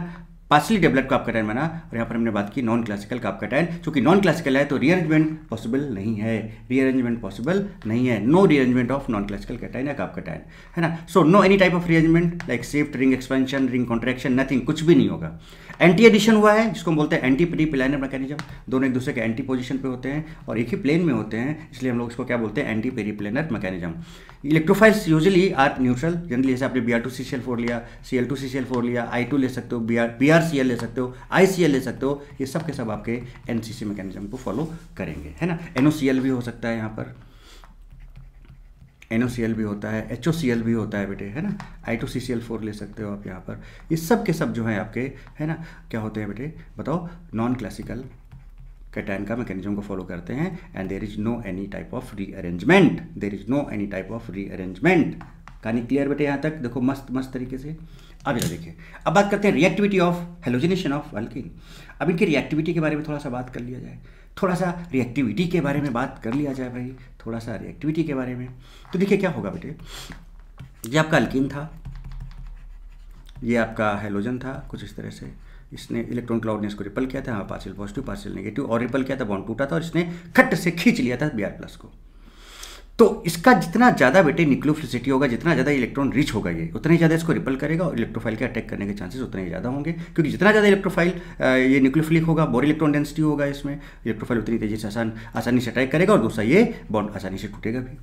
Speaker 1: पार्सली डेवलप्ड टाइम बना और यहाँ पर हमने बात की नॉन क्लासिकल का आपका टाइम चूंकि नॉन क्लासिकल है तो रीअरेंजमेंट पॉसिबल नहीं है रीअरेंजमेंट पॉसिबल नहीं है no rearrangement of non classical का कैटाइन या टाइम है ना so no any type of rearrangement like shift ring expansion ring contraction nothing कुछ भी नहीं होगा एंटी एडिशन हुआ है जिसको हम बोलते हैं एंटी प्री प्लानर मैकेनिज्म दोनों एक दूसरे के एंटी पोजिशन पे होते हैं और एक ही प्लेन में होते हैं इसलिए हम लोग इसको क्या बोलते हैं anti peri planner mechanism electrophiles usually are neutral generally जैसे आपने B R two C C L four लिया C L two C C L four लिया आई टू ले सकते हो B R B R R ले सकते हो आई ले सकते हो ये सब के सब आपके एन सी मैकेनिज्म को फॉलो करेंगे है ना एन भी हो सकता है यहाँ पर एन भी होता है एच भी होता है बेटे है ना I two C C L four ले सकते हो आप यहाँ पर ये सब के सब जो है आपके है ना क्या होते हैं बेटे बताओ नॉन क्लासिकल कैटैन का मैकेनिज्म को फॉलो करते हैं and there is no any type of rearrangement there is no any type of rearrangement कहानी क्लियर बेटे यहाँ तक देखो मस्त मस्त तरीके से अब जरा देखिए अब बात करते हैं reactivity of halogenation of alkene अब इनकी रिएक्टिविटी के बारे में थोड़ा सा बात कर लिया जाए थोड़ा सा रिएक्टिविटी के बारे में बात कर लिया जाए भाई थोड़ा सा रिएक्टिविटी के बारे में तो देखिए क्या होगा बेटे ये आपका अल्किन था ये आपका हेलोजन था कुछ इस तरह से इसने इलेक्ट्रॉन क्लाउड ने इसको रिपल किया था हाँ पार्सल पॉजिटिव पार्सल नेगेटिव और रिपल किया था बॉन्ड टूटा था और इसने खट से खींच लिया था बी आर प्लस को तो इसका जितना ज़्यादा बेटे न्यूक्लियोफिसिटी होगा जितना ज़्यादा इलेक्ट्रॉन रिच होगा ये उतना ही ज़्यादा इसको रिपल करेगा और इलेक्ट्रोफाइल के अटैक करने के चांसेस उतने ही ज़्यादा होंगे क्योंकि जितना ज़्यादा इलेक्ट्रोफाइल ये न्यूक्लियोफिलिक होगा बोर इलेक्ट्रॉन डेंसिटी होगा इसमें इलेक्ट्रोफाइल उतनी तेजी से आसान आसानी से अटैक करेगा और दूसरा ये बॉन्ड आसानी से टूटेगा भी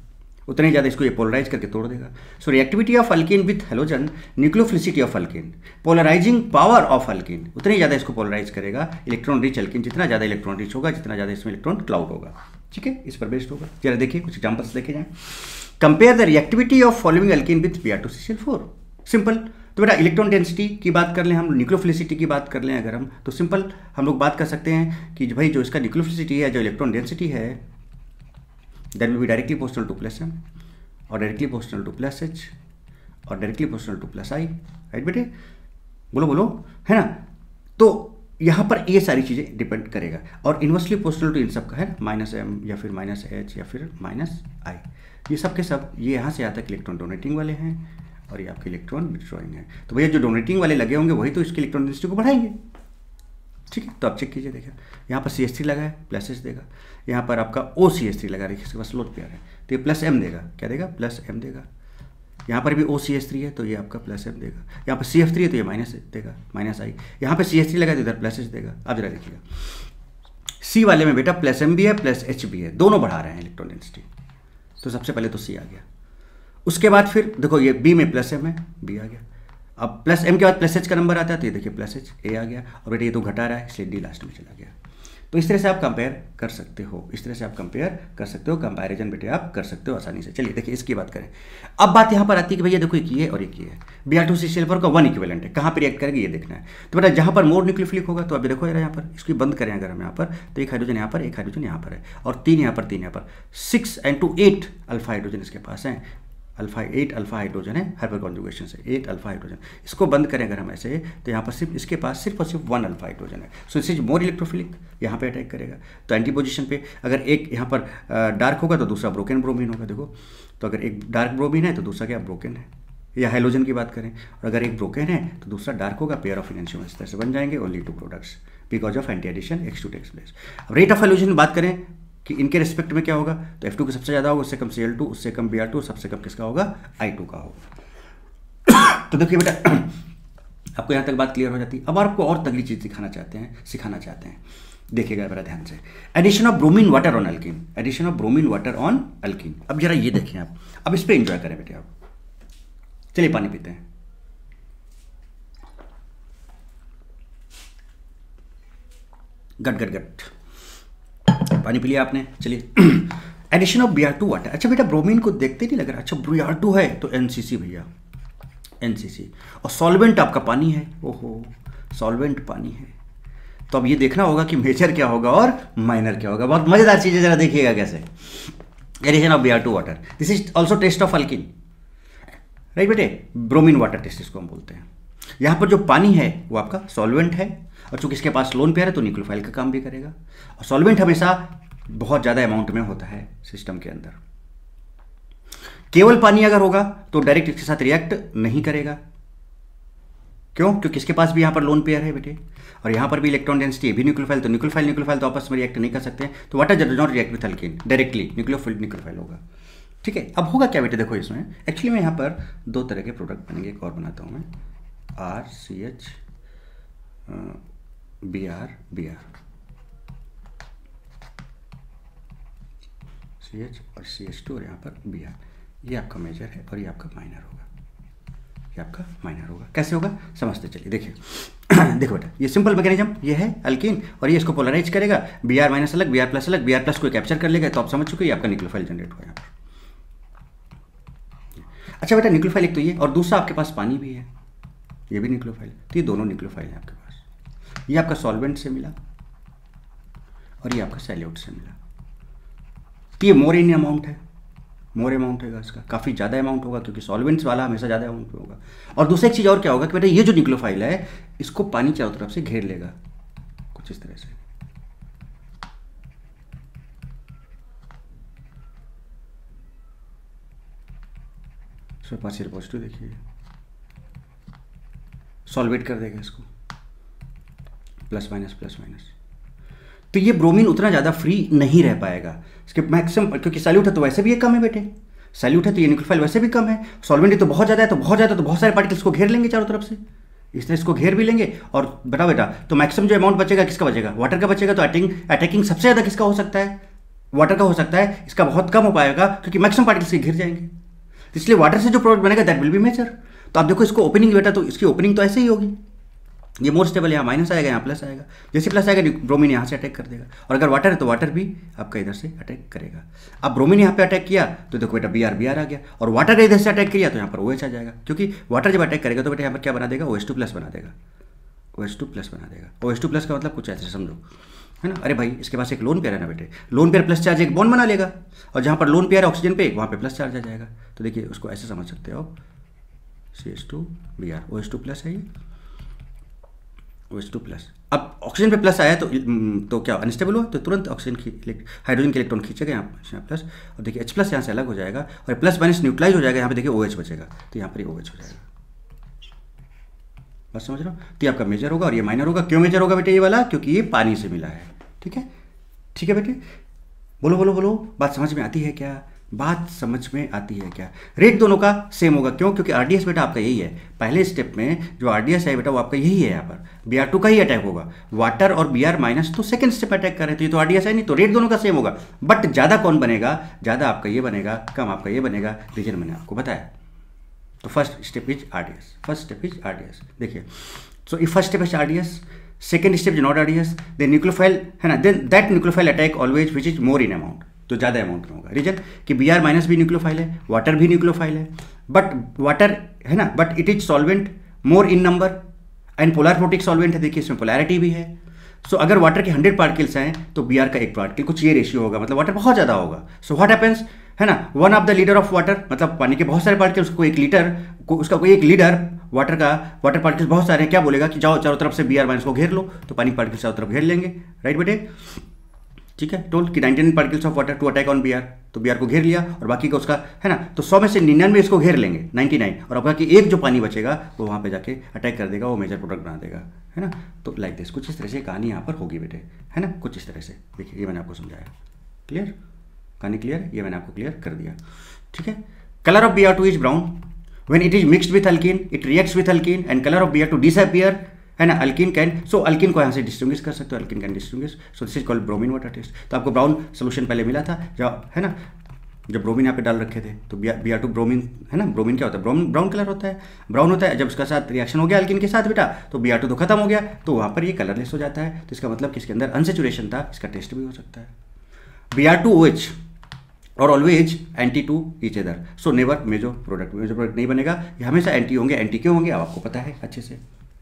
Speaker 1: उतना ही ज़्यादा इसको ये पोलराइज करके तोड़ देगा so reactivity of alkene with halogen nucleophilicity of alkene polarising power of alkene उतना ही ज़्यादा इसको पोलराइज करेगा इलेक्ट्रॉन रिच अल्किन जितना ज़्यादा इलेक्ट्रॉन रिच होगा जितना ज़्यादा इसमें इलेक्ट्रॉन क्लाउड होगा ठीक है इस पर बेस्ड होगा जरा देखिए कुछ एग्जाम्पल्स देखे जाए compare the reactivity of following alkene with P R two C four simple तो बेटा इलेक्ट्रॉन डेंसिटी की बात कर लें हम न्यूक्लोफिलिसिटी की बात कर लें अगर हम तो सिंपल हम लोग बात कर सकते हैं कि भाई जो इसका न्यूक्लोफिलिसिटी है जो इलेक्ट्रॉन डेंसिटी है देर विल बी डायरेक्टली पोस्टनल टू प्लस एम और डायरेक्टली पोस्टनल टू प्लस एच और डायरेक्टली पोस्टनल टू प्लस आई राइट बेटे बोलो बोलो है ना तो यहाँ पर ये सारी चीज़ें डिपेंड करेगा और इन्वर्सली पोस्टल टू इन सब का है माइनस एम या फिर माइनस एच या फिर माइनस आई ये सब के सब ये यहाँ से आता तक इलेक्ट्रॉन डोनेटिंग वाले हैं और ये आपके इलेक्ट्रॉन विड्रॉइंग है तो भैया जो डोनेटिंग वाले लगे होंगे वही तो इसके इलेक्ट्रॉन डेंसिटी को बढ़ाएंगे ठीक है तो आप चेक कीजिए देखिए यहाँ पर सी एस थ्री लगा है प्लस एस देगा यहाँ पर आपका ओ सी एस थ्री लगा रही है इसके पास लोड पेयर है तो ये प्लस एम देगा क्या देगा प्लस एम देगा यहाँ पर भी ओ सी एस थ्री है तो ये आपका प्लस एफ देगा यहाँ पर सी एफ थ्री है तो ये माइनस देगा माइनस आई यहाँ पर सी एस थ्री लगा तो इधर प्लस एच देगा आप जरा देखिएगा सी वाले में बेटा प्लस एम भी है प्लस एच भी है दोनों बढ़ा रहे हैं इलेक्ट्रॉन डेंसिटी तो सबसे पहले तो सी आ गया उसके बाद फिर देखो ये बी में प्लस एम है बी आ गया अब प्लस एम के बाद प्लस एच का नंबर आता है तो ये देखिए प्लस एच ए आ गया और बेटा ये तो घटा रहा है इसलिए डी लास्ट में चला गया तो इस तरह से आप कंपेयर कर सकते हो इस तरह से आप कंपेयर कर सकते हो कंपैरिजन बेटे आप कर सकते हो आसानी से चलिए देखिए इसकी बात करें अब बात यहाँ पर आती है कि भैया देखो एक ये और एक ये है B R two C silver का वन इक्विवेलेंट है कहाँ पर रिएक्ट करेगी ये देखना है तो बेटा जहाँ पर मोर न्यूक्लियोफिलिक होगा तो अभी देखो यार यहाँ पर इसकी बंद करें अगर हम यहाँ पर तो एक हाइड्रोजन यहाँ पर एक हाइड्रोजन यहाँ पर है और तीन यहाँ पर तीन यहाँ पर six and two eight alpha hydrogen इसके पास है अल्फा एट अल्फा हाइड्रोजन है हाइपर कॉन्जुगेशन से एट अल्फा हाइड्रोजन इसको बंद करें अगर हम ऐसे तो यहाँ पर सिर्फ इसके पास सिर्फ और सिर्फ वन अल्फा हाइड्रोजन है सो इस इज मोर इलेक्ट्रोफिलिक यहाँ पे अटैक करेगा तो एंटी पोजिशन पे अगर एक यहाँ पर डार्क होगा तो दूसरा ब्रोकन ब्रोमिन होगा देखो तो अगर एक डार्क ब्रोमिन है तो दूसरा क्या ब्रोकन है या हाइड्रोजन की बात करें और अगर एक ब्रोकन है तो दूसरा डार्क होगा पेयर ऑफ इनशियम इस तरह से बन जाएंगे only two products because of anti addition X two takes place rate of halogen बात करें कि इनके रिस्पेक्ट में क्या होगा तो एफ टू का सबसे ज़्यादा होगा उससे कम सी एल टू उससे कम बी आर टू सबसे कम किसका होगा आई टू का होगा तो देखिए बेटा आपको यहाँ तक बात क्लियर हो जाती है अब आपको और तगड़ी चीज़ दिखाना चाहते हैं सिखाना चाहते हैं देखिएगा बड़ा ध्यान से addition of bromine water on alkene addition of bromine water on alkene अब जरा ये देखें आप अब इस पर इंजॉय करें बेटे आप चलिए पानी पीते हैं गट गट गट पानी पी लिया आपने चलिए addition of B R two water अच्छा बेटा ब्रोमीन को देखते नहीं लग रहा अच्छा बी आर टू है तो एन सी सी भैया एन सी सी और सॉल्वेंट आपका पानी है ओहो सॉल्वेंट पानी है तो अब ये देखना होगा कि मेजर क्या होगा और माइनर क्या होगा बहुत मज़ेदार चीज़ें जरा देखिएगा कैसे addition of B R two water this is also test of alkene right बेटे ब्रोमीन वाटर टेस्ट इसको हम बोलते हैं यहाँ पर जो पानी है वो आपका सॉल्वेंट है और चूंकि इसके पास लोन पेयर है तो न्यूक्लोफाइल का काम भी करेगा और सॉल्वेंट हमेशा बहुत ज़्यादा अमाउंट में होता है सिस्टम के अंदर केवल पानी अगर होगा तो डायरेक्ट इसके साथ रिएक्ट नहीं करेगा क्यों क्योंकि इसके पास भी यहां पर लोन पेयर है बेटे और यहां पर भी इलेक्ट्रॉन डेंसिटी है भी न्यूक्लोफाइल तो न्यूक्लोफाइल न्यूक्लोफाइल तो आपस में रिएक्ट नहीं कर सकते तो water did not react with alkene directly nucleophile nucleophile होगा ठीक है अब होगा क्या बेटे देखो इसमें एक्चुअली मैं यहां पर दो तरह के प्रोडक्ट बनेंगे एक और बनाता हूं मैं R C H BR, BR. C H और सी एच टू और यहां पर बी आर ये आपका मेजर है और ये आपका माइनर होगा ये आपका माइनर होगा कैसे होगा समझते चलिए देखिए देखो बेटा ये सिंपल मैकेनिज्म ये है अल्किन और ये इसको पोलराइज करेगा बी आर माइनस अलग बी आर प्लस अलग बी आर प्लस को कैप्चर कर लेगा तो आप समझ चुके ये आपका न्यूक्लियोफाइल जनरेट हुआ यहाँ पर अच्छा बेटा न्यूक्लियोफाइल एक तो ये और दूसरा आपके पास पानी भी है ये भी न्यूक्लियोफाइल तो ये दोनों न्यूक्लियोफाइल है आपके पास ये आपका सॉल्वेंट से मिला और ये आपका सैल्यूट से मिला तो ये मोर इन अमाउंट है मोर अमाउंट है इसका काफ़ी ज़्यादा अमाउंट होगा क्योंकि सॉल्वेंट्स वाला हमेशा ज़्यादा अमाउंट होगा और दूसरी एक चीज़ और क्या होगा कि बेटा ये जो निक्लोफाइल है इसको पानी चारों तरफ से घेर लेगा कुछ इस तरह से पॉजिटिव देखिए सॉल्वेट कर देगा इसको प्लस माइनस प्लस माइनस तो ये ब्रोमीन उतना ज़्यादा फ्री नहीं रह पाएगा इसके मैक्सिमम क्योंकि सैल्यूट है तो वैसे भी ये कम है बेटे सैल्यूट है तो ये न्यूक्लोफाइल वैसे भी कम है सॉल्वेंट तो बहुत ज़्यादा है तो बहुत ज़्यादा तो बहुत सारे पार्टिकल्स को घेर लेंगे चारों तरफ से इसने इसको घेर भी लेंगे और बेटा बेटा तो मैक्सिमम जो अमाउंट बचेगा किसका बचेगा वाटर का बचेगा तो अटिंग अटैकिंग सबसे ज़्यादा किसका हो सकता है वाटर का हो सकता है इसका बहुत कम हो पाएगा क्योंकि मैक्सिमम पार्टिकल्स के घिर जाएंगे तो इसलिए वाटर से जो प्रोडक्ट बनेगा दैट विल बी मेजर तो आप देखो इसको ओपनिंग बेटा तो इसकी ओपनिंग तो ऐसे ही होगी ये मोर स्टेबल यहाँ माइनस आएगा यहाँ प्लस आएगा जैसे प्लस आएगा ब्रोमिन यहाँ से अटैक कर देगा और अगर वाटर है तो वाटर भी आपका इधर से अटैक करेगा अब ब्रोमिन यहाँ पे अटैक किया तो देखो बेटा बी आर बी आर आ गया और वाटर इधर से अटैक किया तो यहाँ पर ओ OH एच आ जाएगा क्योंकि वाटर जब अटैक करेगा तो बेटा यहाँ पर क्या बना देगा ओ एस टू प्लस बना देगा ओ एस टू प्लस बना देगा ओ एस टू प्लस का मतलब कुछ ऐसे समझो है ना अरे भाई इसके पास एक लोन पेयर है ना बेटे लोन पेयर प्लस चार्ज एक बॉन्ड बना लेगा और जहाँ पर लोन पेयर ऑक्सीजन पे वहाँ पर प्लस चार्ज आ जाएगा तो देखिए उसको ऐसे समझ सकते हो C S two B R O S two plus है ये ओ एच टू प्लस अब ऑक्सीजन पे प्लस आया तो हम्म, तो क्या अनस्टेबल हुआ तो तुरंत ऑक्सीजन की हाइड्रोजन के इलेक्ट्रॉन खींचेगा यहाँ यहाँ प्लस और देखिए एच प्लस यहाँ से अलग हो जाएगा और प्लस माइनस न्यूट्रलाइज हो जाएगा यहाँ पे देखिए ओ OH एच बचेगा तो यहाँ पर ओ OH एच हो जाएगा बस समझ रहा हूँ तो ये आपका मेजर होगा और ये माइनर होगा क्यों मेजर होगा बेटा ये वाला क्योंकि ये पानी से मिला है ठीक है ठीक है बेटे बोलो बोलो बोलो बात समझ में आती है क्या बात समझ में आती है क्या रेट दोनों का सेम होगा क्यों क्योंकि आरडीएस बेटा आपका यही है पहले स्टेप में जो आरडीएस है बेटा वो आपका यही है यहाँ पर बी आर टू का ही अटैक होगा वाटर और बी आर माइनस तो सेकंड स्टेप अटैक कर रहे थे तो आरडीएस है नहीं तो रेट दोनों का सेम होगा बट ज़्यादा कौन बनेगा ज़्यादा आपका ये बनेगा कम आपका ये बनेगा रीजन मैंने आपको बताया तो first step is R first step is R देखिए सो ये first step is R second step is not R D S then nucleophile है ना then that nucleophile attack always which is more in amount तो ज़्यादा amount में होगा reason कि B R minus भी न्यूक्लोफाइल है वाटर भी न्यूक्लियोफाइल है बट वाटर है ना but it is solvent more in number and polar protic solvent है देखिए इसमें पोलैरिटी भी है सो so, अगर वाटर के हंड्रेड पार्टिकल्स हैं तो बी आर का एक पार्टिकल कुछ ये रेशियो होगा मतलब वाटर बहुत ज़्यादा होगा सो वॉट हैपेंस है ना one of the leader of water मतलब पानी के बहुत सारे पार्टिकल्स को एक लीटर को उसका कोई एक लीडर वाटर का वाटर पार्टिकल्स बहुत सारे हैं क्या बोलेगा कि जाओ चारों तरफ से बी आर माइनस को घेर लो तो पानी पार्टिकल्स चारों तरफ घेर लेंगे राइट बेटे ठीक है टोल कि nineteen particles of water to attack on B R तो बिहार को घेर लिया और बाकी का उसका है ना तो सौ में से निन्यानवे इसको घेर लेंगे 99 और अब कि एक जो पानी बचेगा वो वहाँ पे जाके अटैक कर देगा वो मेजर प्रोडक्ट बना देगा है ना तो लाइक दिस कुछ इस तरह से कहानी यहाँ पर होगी बेटे है ना कुछ इस तरह से देखिए ये मैंने आपको समझाया क्लियर कहानी क्लियर ये मैंने आपको क्लियर कर दिया ठीक है colour of B two is brown when it is mixed with alkene it reacts with alkene and colour of of two disappear है ना अल्किन कैन सो अल्किन को यहाँ से डिस्टिंग्विश कर सकते हो alkene can distinguish so this is called bromine water test तो आपको ब्राउन सोल्यूशन पहले मिला था जब है ना जब ब्रोमिन यहाँ पे डाल रखे थे तो बी आर टू ब्रोमिन है ना ब्रोमिन क्या होता है ब्राउन ब्राउन कलर होता है ब्राउन होता है जब उसका साथ रिएक्शन हो गया अल्किन के साथ बेटा तो बी आर टू तो खत्म हो गया तो वहाँ पर ये कलरलेस हो जाता है तो इसका मतलब कि इसके अंदर अनसेचुरेशन था इसका टेस्ट भी हो सकता है B R two O H और always anti to each other so never meso product meso product नहीं बनेगा ये हमेशा एंटी होंगे एंटी क्यों होंगे अब आपको पता है अच्छे से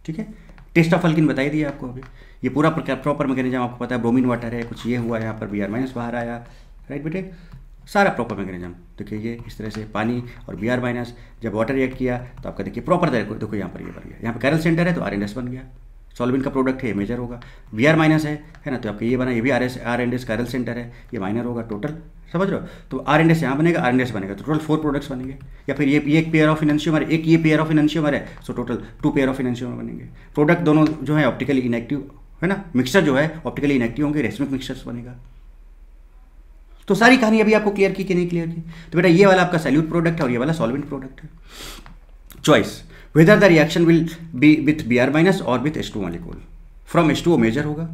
Speaker 1: ठीक है टेस्ट ऑफ अल्किन बताई दिया आपको अभी ये पूरा प्रॉपर मैकेनिज्म आपको पता है ब्रोमीन वाटर है कुछ ये हुआ यहाँ पर बी आर माइनस बाहर आया राइट बेटे सारा प्रॉपर मैकेनिज्म देखिए ये इस तरह से पानी और बी आर माइनस जब वाटर रिएक्ट किया तो आपका देखिए प्रॉपर देखो देखो यहाँ पर ये बन गया यहाँ पर कैरल सेंटर है तो आर एन एस बन गया सॉल्विन का प्रोडक्ट है ये मेजर होगा बी आर माइनस है है ना तो आपका ये बना ये भी R S R N S chiral centre है ये माइनर होगा टोटल समझ रहे हो तो आर एंड एस यहाँ बनेगा आर एंड एस बनेगा तो टोटल फोर प्रोडक्ट्स बनेंगे या फिर ये ये एक पेयर ऑफ फिनेंशियमर एक ये पेयर ऑफ फिनेंशियमर है so total two pair of enantiomer बनेंगे प्रोडक्ट दोनों जो है ऑप्टिकली इनएक्टिव है ना मिक्सर जो है ऑप्टिकली इनएक्टिव होंगे रेसमिक मिक्सचर्स बनेगा तो सारी कहानी अभी आपको क्लियर की कि नहीं क्लियर की तो बेटा ये वाला आपका सैल्यूट प्रोडक्ट है और ये वाला सॉल्वेंट प्रोडक्ट है choice whether the reaction will be with B R minus और with S two molecule from S two वो मेजर होगा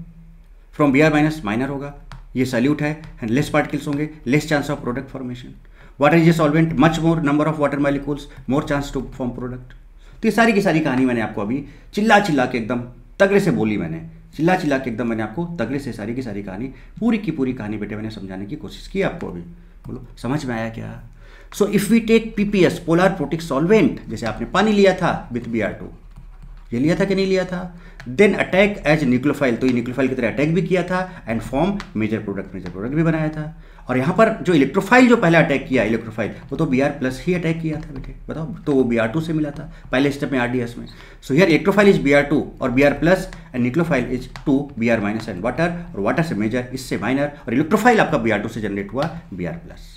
Speaker 1: from B R minus minor होगा ये सल्यूट है एंड लेस पार्टिकल्स होंगे less chance of product formation water is a solvent much more number of water molecules more chance to form product तो ये सारी की सारी कहानी मैंने आपको अभी चिल्ला चिल्ला के एकदम तगड़े से बोली मैंने चिल्ला चिल्ला के एकदम मैंने आपको तगड़े से सारी की सारी कहानी पूरी की पूरी कहानी बेटे मैंने समझाने की कोशिश की आपको अभी बोलो समझ में आया क्या so if we take PPS polar protic solvent जैसे आपने पानी लिया था विथ बी आर टू ये लिया था कि नहीं लिया था देन अटैक एज न्यूक्लोफाइल तो ये न्यूक्लोफाइल की तरह अटैक भी किया था and form major product major product भी बनाया था और यहाँ पर जो इलेक्ट्रोफाइल जो पहले अटैक किया इलेक्ट्रोफाइल वो तो बी आर प्लस ही अटैक किया था बेटे बताओ तो वो बी आर टू से मिला था पहले स्टेप में आर डी एस में so here electrophile is B R two और B R plus and nucleophile is to B R minus and water और वाटर से मेजर इससे माइनर और इलेक्ट्रोफाइल आपका बी आर टू से जनरेट हुआ बी आर प्लस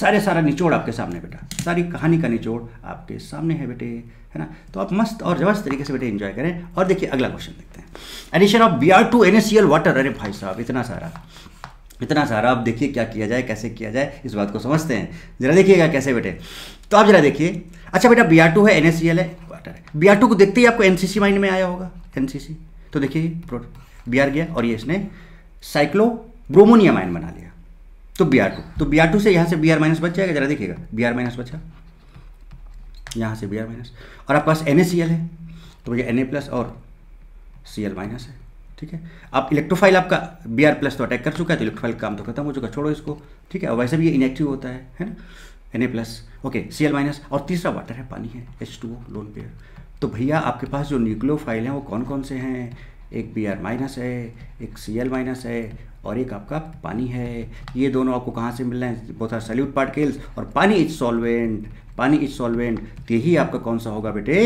Speaker 1: सारे सारा निचोड़ आपके सामने बेटा सारी कहानी का निचोड़ आपके सामने है बेटे है ना तो आप मस्त और जबरदस्त तरीके से बेटे इन्जॉय करें और देखिए अगला क्वेश्चन देखते हैं addition of B R two N S C L water अरे भाई साहब इतना सारा इतना सारा आप देखिए क्या किया जाए कैसे किया जाए इस बात को समझते हैं जरा देखिएगा कैसे बेटे तो आप जरा देखिए अच्छा बेटा बी आर टू है एन एस सी एल है वाटर है बी आर टू को देखते ही आपको एन सी सी माइंड में आया होगा एन सी सी तो देखिए बी आर गया और ये इसने साइक्लो ब्रोमोनियम आयन बना लिया तो बी आर टू तो बी आर टू से यहाँ से बी आर माइनस बच जाएगा जरा देखिएगा बी आर माइनस बचा यहाँ से बी आर माइनस और आपके पास एन है तो भैया एन प्लस और सी एल माइनस है ठीक है आप इलेक्ट्रोफाइल आपका बी आर प्लस तो अटैक कर चुका है तो इलेक्ट्रोफाइल काम तो खत्म हो चुका छोड़ो इसको ठीक है वैसे भी ये इनएक्टिव होता है है ना N A plus okay C L minus और तीसरा वाटर है पानी है एच टू लोन पेयर तो भैया आपके पास जो न्यूक्लियोफाइल हैं वो कौन कौन से हैं एक बी आर माइनस है एक सी एल माइनस है और एक आपका पानी है ये दोनों आपको कहाँ से मिल रहे हैं बहुत सारे सल्यूट पार्टिकल्स और पानी इज सॉल्वेंट पानी इज सॉल्वेंट यही आपका कौन सा होगा बेटे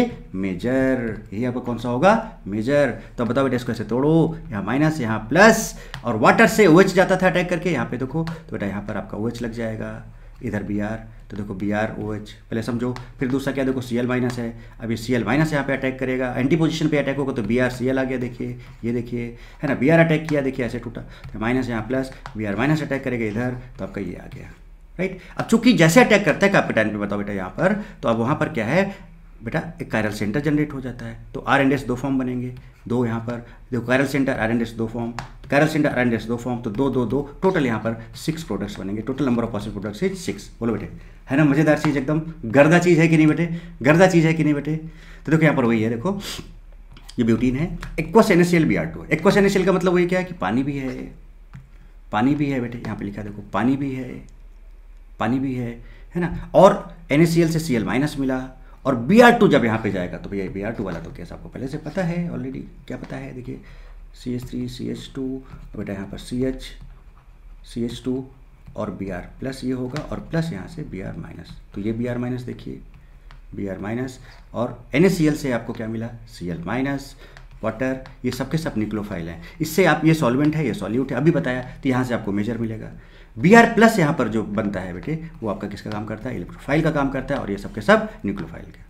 Speaker 1: मेजर यही आपका कौन सा होगा मेजर तो बताओ बेटे इसको ऐसे तोड़ो यहाँ माइनस यहाँ प्लस और वाटर से ओएच जाता था अटैक करके यहाँ पे देखो तो बेटा यहाँ पर आपका ओएच लग जाएगा इधर बी आर तो देखो बी आर ओ एच पहले समझो फिर दूसरा क्या देखो सी एल माइनस है अभी सी एल माइनस यहाँ पे अटैक करेगा एंटी पोजीशन पे अटैक होगा तो बी आर सी एल आ गया देखिए ये देखिए है ना बी आर अटैक किया देखिए ऐसे टूटा तो माइनस यहाँ plus B R minus attack करेगा इधर तो आपका ये आ गया राइट अब चूंकि जैसे अटैक करता है कैपिटाइन पे बताओ बेटा यहाँ पर तो अब वहाँ पर क्या है बेटा एक कायरल सेंटर जनरेट हो जाता है तो आर एंड एस दो फॉर्म बनेंगे दो यहाँ पर देखो chiral centre R and S दो form chiral centre R and S दो फॉर्म तो दो दो दो टोटल यहाँ पर सिक्स प्रोडक्ट्स बनेंगे total number of possible products is six बोलो बेटे है ना मज़ेदार चीज़ एकदम गर्दा चीज़ है कि नहीं बेटे गर्दा चीज़ है कि नहीं बेटे तो देखो यहाँ पर वही है देखो ये ब्यूटीन है aqueous N S L B R two aqueous N S L का मतलब वही क्या है कि पानी भी है पानी भी है बेटे यहाँ पे लिखा देखो पानी भी है पानी भी है है ना और एन से सी माइनस मिला और बी आर टू जब यहाँ पे जाएगा तो भैया बी आर टू वाला तो कैसा आपको पहले से पता है ऑलरेडी क्या पता है देखिए C H three C H two बेटा यहाँ पर C H C H two और बी आर प्लस ये होगा और प्लस यहाँ से बी आर माइनस तो ये बी आर माइनस देखिए बी आर माइनस और एन से आपको क्या मिला सी एल माइनस वाटर ये सब सब निक्लोफाइल हैं इससे आप ये सॉल्वेंट है ये सॉल्यूट है अभी बताया तो यहाँ से आपको मेजर मिलेगा बी आर प्लस यहाँ पर जो बनता है बेटे वो आपका किसका काम करता है इलेक्ट्रोफाइल का काम करता है और ये सब सब न्यूक्लोफाइल का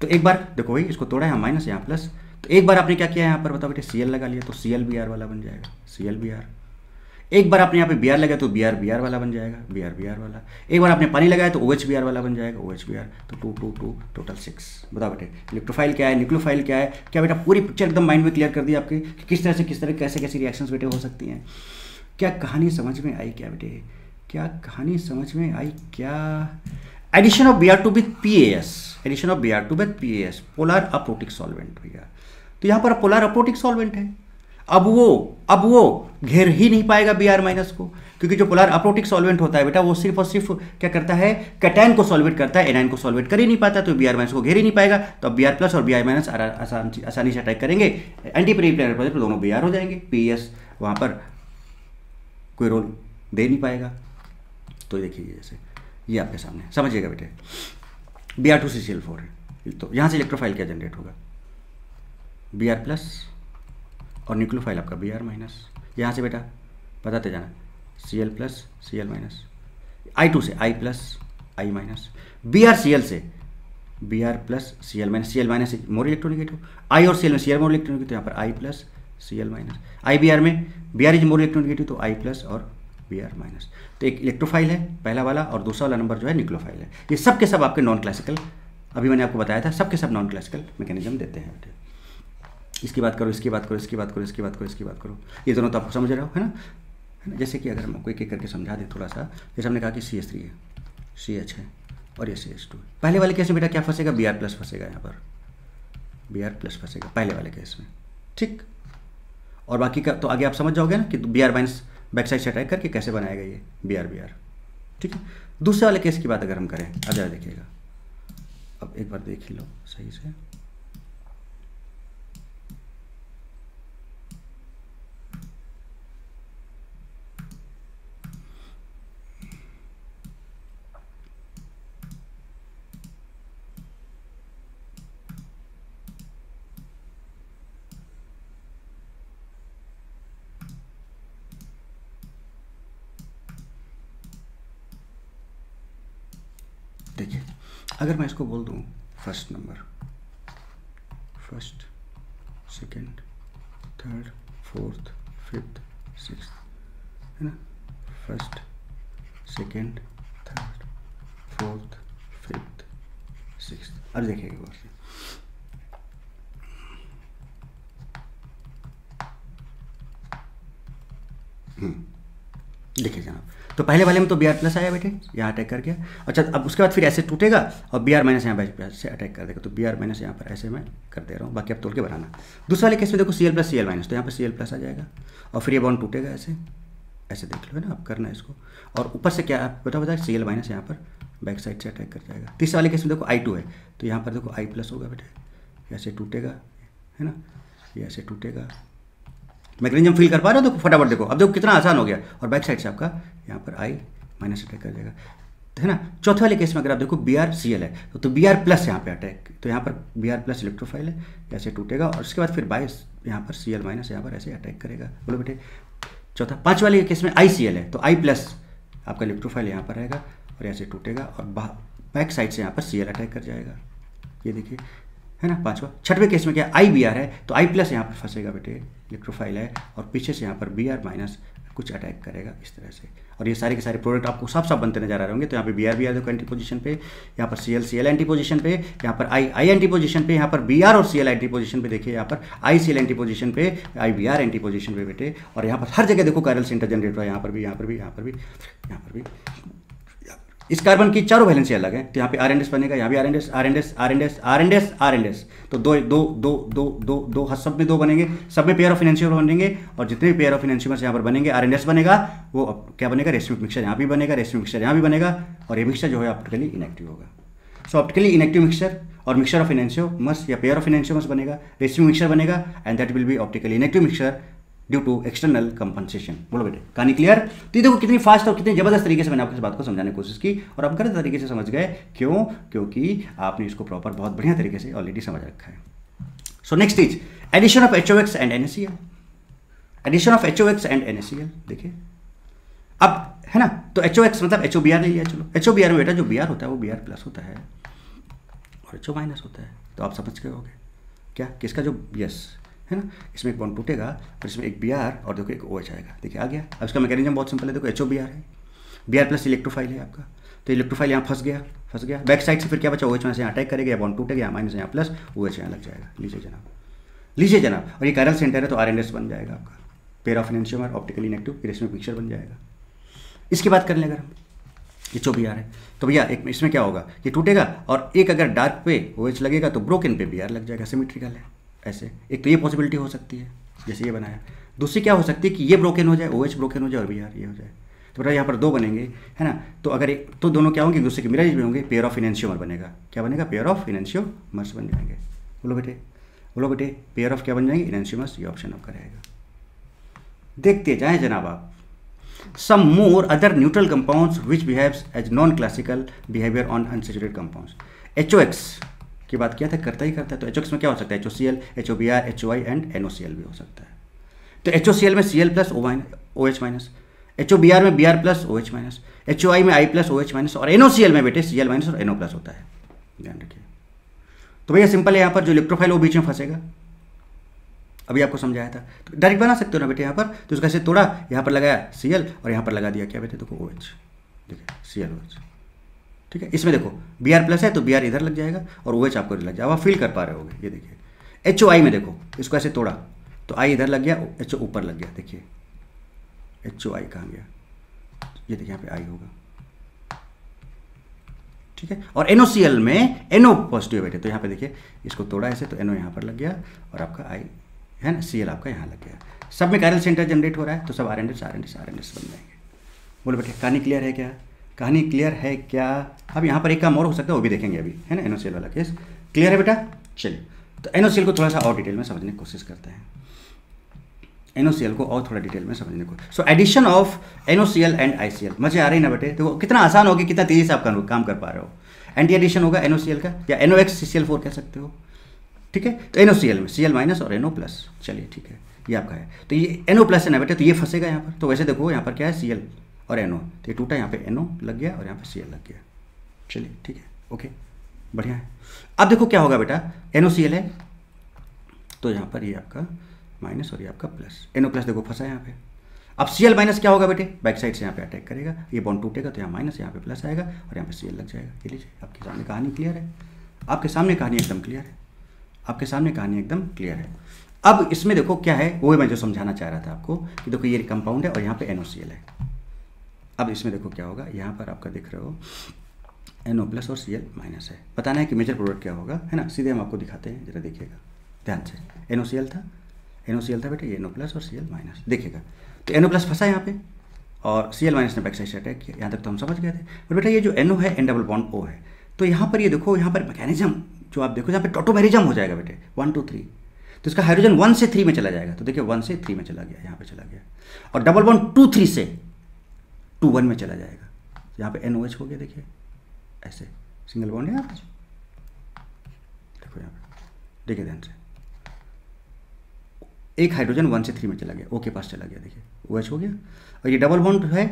Speaker 1: तो एक बार देखो वही इसको तोड़ा है माइनस यहाँ प्लस तो एक बार आपने क्या किया यहाँ पर बताओ बेटे सी लगा लिया तो सी वाला बन जाएगा सी एक बार आपने यहाँ पे बी आर लगाया तो बी आर बी आर वाला बन जाएगा बी आर बी आर वाला एक बार आपने पानी लगाया तो ओ एच बी आर वाला बन जाएगा ओ एच बी आर तो two two two total six बताओ बेटे इलेक्ट्रोफाइल क्या है न्यूक्लोफाइल क्या है क्या बेटा पूरी पिक्चर एकदम माइंड में क्लियर कर दी आपके कि किस तरह से किस तरह कैसे कैसी रिएक्शन बेटे हो सकती हैं क्या कहानी समझ में आई क्या बेटे क्या कहानी समझ में आई क्या addition of B R two with P S addition of B R two with P S polar aprotic solvent भैया तो यहाँ पर पोलर अप्रोटिक सॉल्वेंट है अब वो अब वो घेर ही नहीं पाएगा बी आर माइनस को क्योंकि जो पोलर अप्रोटिक सॉल्वेंट होता है बेटा वो सिर्फ और सिर्फ क्या करता है कैटाइन को सॉल्वेट करता है एनाइन को सॉल्वेट कर ही नहीं पाता तो बी आर माइनस को घेर ही नहीं पाएगा तो अब बी आर प्लस और बी आर माइनस आसानी से अटैक करेंगे एंटी प्री प्लेनर पर दोनों बी आर हो जाएंगे पी एस वहाँ पर कोई रोल दे नहीं पाएगा तो देखिए जैसे ये आपके सामने समझिएगा बेटे B R two C C L four है तो यहाँ से इलेक्ट्रोफाइल क्या जनरेट होगा बी आर प्लस और न्यूक्लोफाइल आपका बी आर माइनस यहाँ से बेटा बताते जाना C L plus C L minus I two से I plus I minus B R C L से B R plus C L minus C L minus more electronic I और C L में C L मोर electronic यहाँ पर I plus C L minus I B R में B R is more electronegative तो I plus और B R minus तो एक electrophile है पहला वाला और दूसरा वाला नंबर जो है निक्लोफाइल है ये सब के सब आपके नॉन क्लासिकल अभी मैंने आपको बताया था सब के सब नॉन क्लासिकल मैकेनिज्म देते हैं बेटे इसकी बात करो इसकी बात करो इसकी बात करो इसकी बात करो इसकी बात करो ये दोनों तो आपको समझ रहे हो है ना है ना जैसे कि अगर हम कोई एक एक करके समझा दें थोड़ा सा जैसे हमने कहा कि सी एस थ्री है सी एच है और ये सी एच टू पहले वाले केस में बेटा क्या फंसेगा बी आर प्लस फंसेगा यहाँ पर बी आर प्लस फंसेगा पहले वाले केस में ठीक और बाकी का तो आगे आप समझ जाओगे ना कि बी आर बाइंस बैकसाइड से अटैक करके कैसे बनाया गया ये बी आर बी आर ठीक है दूसरे वाले केस की बात अगर हम करें अगर देखिएगा अब एक बार देख ही लो सही से देखिए अगर मैं इसको बोल दूँ first number first second third fourth fifth six है ना first second third fourth fifth six अब देखेंगे गौर से हम्म देखिए जनाब तो पहले वाले में तो बी आर प्लस आया बेटे यहाँ अटैक कर गया अच्छा अब उसके बाद फिर ऐसे टूटेगा और बी आर माइनस यहाँ पर से अटैक कर देगा तो बी आर माइनस यहाँ पर ऐसे मैं कर दे रहा हूँ बाकी आप तोड़ के बनाना दूसरे वाले केस में देखो C L plus C L minus तो यहाँ पर सी एल प्लस आ जाएगा और फिर ये बॉन्ड टूटेगा ऐसे ऐसे देख लो है ना आप करना है इसको और ऊपर से क्या आप बताओ बताए सी एल माइनस यहाँ पर बैक साइड से अटैक कर जाएगा तीसरे वाले केस में देखो आई टू है तो यहाँ पर देखो आई प्लस होगा बेटे ऐसे टूटेगा है ना ये ऐसे टूटेगा मैकेनिज्म फील कर पा रहे हो तो फटाफट देखो अब देखो कितना आसान हो गया और बैक साइड से आपका यहाँ पर आई माइनस अटैक कर जाएगा है ना चौथे वाले केस में अगर आप देखो बी आर सी एल है तो, तो बी आर प्लस यहाँ पे अटैक तो यहाँ पर बी आर प्लस इलेक्ट्रोफाइल है ऐसे टूटेगा और उसके बाद फिर बाईस यहाँ पर सी एल माइनस यहाँ पर ऐसे अटैक करेगा बोलो बेटे चौथा पाँच वाले केस में आई सी एल है तो आई प्लस आपका इलेक्ट्रोफाइल यहाँ पर रहेगा और ऐसे टूटेगा और बैक साइड से यहाँ पर सी एल अटैक कर जाएगा ये देखिए है ना पांचवा छठवें केस में क्या आई बी आर है तो आई प्लस यहाँ पर फंसेगा बेटे इलेक्ट्रोफाइल है और पीछे से यहाँ पर बी आर माइनस कुछ अटैक करेगा इस तरह से और ये सारे के सारे प्रोडक्ट आपको साफ साफ बनते नजर आ रहे होंगे तो यहाँ पे बी आर बी आर देखो एंटी पोजिशन पे यहाँ पर C L C L anti position पे यहाँ पर आई आई एंटी पोजीशन पे यहाँ पर बी आर और सी एल एंटी पोजिशन पे देखिए यहाँ पर I C L anti position पे I B R anti position पे बेटे और यहाँ पर हर जगह देखो कैरल सेंटर जनरेट हुआ यहाँ पर भी यहाँ पर भी यहाँ पर भी यहाँ पर भी इस कार्बन की चारों वैलेंसी अलग है तो यहाँ पे आर एन एस बनेगा यहाँ भी R and S R N S R N S R N S R and S तो दो दो दो दो दो दो हर सब में दो बनेंगे सब में पेयर ऑफ फिनेंशियल बनेंगे और जितने भी पेयर ऑफ फिनेंशियल यहाँ पर बनेंगे आर एंड एस बनेगा वो क्या बनेगा रेशमिक मिक्सर यहाँ भी बनेगा रेशमिक मिक्सर यहाँ भी बनेगा और ये मिक्सर जो है ऑप्टिकली इनेक्टिव होगा सो ऑप्टिकली इनेक्टिव मिक्सर और मिक्सर ऑफ इनेंशियोमस या पेयर ऑफ मस बनेगा रेशमिक मिक्सर बनेगा and that will be optically inactive mixture due to external compensation बोलो बेटे कहानी क्लियर तो ये देखो कितनी फास्ट और कितनी जबरदस्त तरीके से मैंने आपको इस बात को समझाने की कोशिश की और आप गलत तरीके से समझ गए क्यों क्योंकि आपने इसको प्रॉपर बहुत बढ़िया तरीके से ऑलरेडी समझ रखा है so next is addition of H and N addition of H and N देखिए अब है ना तो एच मतलब एच नहीं लिया चलो एच में बेटा जो बी होता है वो बी प्लस होता है और एच माइनस होता है तो आप समझ गए हो क्या किसका जो यस है ना इसमें एक बॉन्ड टूटेगा फिर इसमें एक बी और देखो एक ओ OH एच आएगा देखिए आ गया अब इसका मैकेनिज्म बहुत सिंपल है देखो एच ओ बी आर है बी आर प्लस इलेक्ट्रोफाइल है आपका तो इलेक्ट्रोफाइल यहाँ फंस गया फंस गया बैक साइड से फिर क्या बचा ओ एच यहाँ अटैक करेगा या बॉन्ड टूटेगा माइनस यहाँ प्लस ओ एच यहाँ लग जाएगा लीजिए जनाब लीजिए जनाब और ये कैरल सेंटर है तो आर एन एस बन जाएगा आपका पेयर ऑफ एनशियम ऑप्टिकली इनेक्टिव फिर इसमें पिक्चर बन जाएगा इसके बाद कर लें अगर हम ये जो बी आर है तो भैया एक इसमें क्या होगा ये टूटेगा और एक अगर डार्क पे ओ एच लगेगा तो ब्रोकन पे बी आर लग जाएगा सिमिट्रिकल है ऐसे एक तो ये पॉसिबिलिटी हो सकती है जैसे ये बनाया दूसरी क्या हो सकती है कि ये ब्रोकन हो जाए ओ एच ब्रोकन हो जाए और बी आर ये हो जाए तो बेटा मतलब यहाँ पर दो बनेंगे है ना तो अगर एक तो दोनों क्या होंगे एक दूसरे के मिराज भी होंगे पेयर ऑफ फिनेंशियोमर बनेगा क्या बनेगा पेयर ऑफ फिनेंशियोमर्स बन जाएंगे बोलो बेटे बोलो बेटे पेयर ऑफ क्या बन जाएंगे इनेंशियोमर्स ये ऑप्शन आपका रहेगा देखते जाए जनाब आप some more other neutral compound which compounds as non classical behaviour on unsaturated compound H O X की बात किया था करता ही करता है तो एच में क्या हो सकता है H O C L H O B R H O I and N O C L भी हो सकता है तो एच ओ सी एल में C L plus O O H minus H O B R में B R plus O H minus H O I में I plus O H minus और N O C L में बेटे C L minus और N O plus होता है ध्यान रखिए तो भैया सिंपल है यहाँ पर जो इलेक्ट्रोफाइल वो बीच में फंसेगा अभी आपको समझाया था तो डायरेक्ट बना सकते हो ना बेटे यहाँ पर तो उसका से तोड़ा यहाँ पर लगाया सी एल और यहाँ पर लगा दिया क्या बेटे देखो ओ एच देखिए सी एल ओ एच ठीक है इसमें देखो बी आर प्लस है तो बी आर इधर लग जाएगा और ओ एच आपको लग जाएगा आप फील कर पा रहे होगे ये देखिए एच ओ आई में देखो इसको ऐसे तोड़ा तो आई इधर लग गया एच ओ ऊपर लग गया देखिए एच ओ आई कहाँ गया ये देखिए यहाँ पे आई होगा ठीक है और सी एल में एनओ पॉजिटिव बैठे तो यहाँ पे देखिए इसको तोड़ा ऐसे तो एनओ यहाँ पर लग गया और आपका आई है ना सी एल आपका यहाँ लग गया सब में कैरल सेंटर जनरेट हो रहा है तो सब R N S R N S R N S बन जाएंगे बोलो बैठे कहानी क्लियर है क्या कहानी क्लियर है क्या अब यहाँ पर एक काम और हो सकता है वो भी देखेंगे अभी है ना एनोसीएल वाला केस क्लियर है बेटा चलिए तो एनोसीएल को थोड़ा सा और डिटेल में समझने की कोशिश करते हैं एनोसीएल को और थोड़ा डिटेल में समझने को so addition of NOCL and ICL मजे आ रही ना बेटे तो कितना आसान होगी कितना तेजी से आप काम कर पा रहे हो एंटी एडिशन होगा एनओसीएल का या NO X C C four कह सकते हो ठीक है तो एनओसीएल में सी एल माइनस और एनओ प्लस चलिए ठीक है ये आपका है तो ये एनओ प्लस है ना बेटे तो ये फंसेगा यहाँ पर तो वैसे देखो यहाँ पर क्या है सी और एनओ तो ये टूटा यहाँ पे एनओ लग गया और यहाँ पे सी लग गया चलिए ठीक है ओके बढ़िया है अब देखो क्या होगा बेटा एनओ सी है तो यहाँ पर ये आपका माइनस और ये आपका प्लस एनओ प्लस देखो फंसा यहाँ पे अब सी एल माइनस क्या होगा बेटे बैक साइड से यहाँ पे अटैक करेगा ये बॉन्ड टूटेगा तो यहाँ माइनस यहाँ पे प्लस आएगा और यहाँ पे सी एल लग जाएगा ये लीजिए आपके सामने कहानी क्लियर है आपके सामने कहानी एकदम क्लियर है आपके सामने कहानी एकदम क्लियर है अब इसमें देखो क्या है वो मैं जो समझाना चाह रहा था आपको कि देखो ये कंपाउंड है और यहाँ पे एनओसीएल है अब इसमें देखो क्या होगा यहाँ पर आपका देख रहे हो एन ओ प्लस और सी एल माइनस है बताना है कि मेजर प्रोडक्ट क्या होगा है ना सीधे हम आपको दिखाते हैं जरा देखिएगा ध्यान से एन ओ सी एल था एन ओ सी एल था बेटा ये एन ओ प्लस और सी एल माइनस देखिएगा तो एन ओ प्लस फंसा यहाँ पे और सी एल माइनस ने बैक साइड से अटैक किया यहाँ तक तो हम समझ गए थे पर बेटा ये जो एन ओ है एन डबल बॉन्ड ओ है तो यहाँ पर ये देखो यहाँ पर मैकेनिज्म जो आप देखो यहाँ पर टोटोमेरिज्म हो जाएगा बेटे वन टू थ्री तो इसका हाइड्रोजन वन से थ्री में चला जाएगा तो देखिए वन से थ्री में चला गया यहाँ पर चला गया और डबल वन टू थ्री से टू वन में चला जाएगा यहाँ पे एन हो गया देखिए ऐसे सिंगल बॉन्ड है आपके देखो यहाँ पे देखिए ध्यान से एक हाइड्रोजन वन से थ्री में चला गया ओ के पास चला गया देखिए ओ एच हो गया और ये डबल बॉन्ड है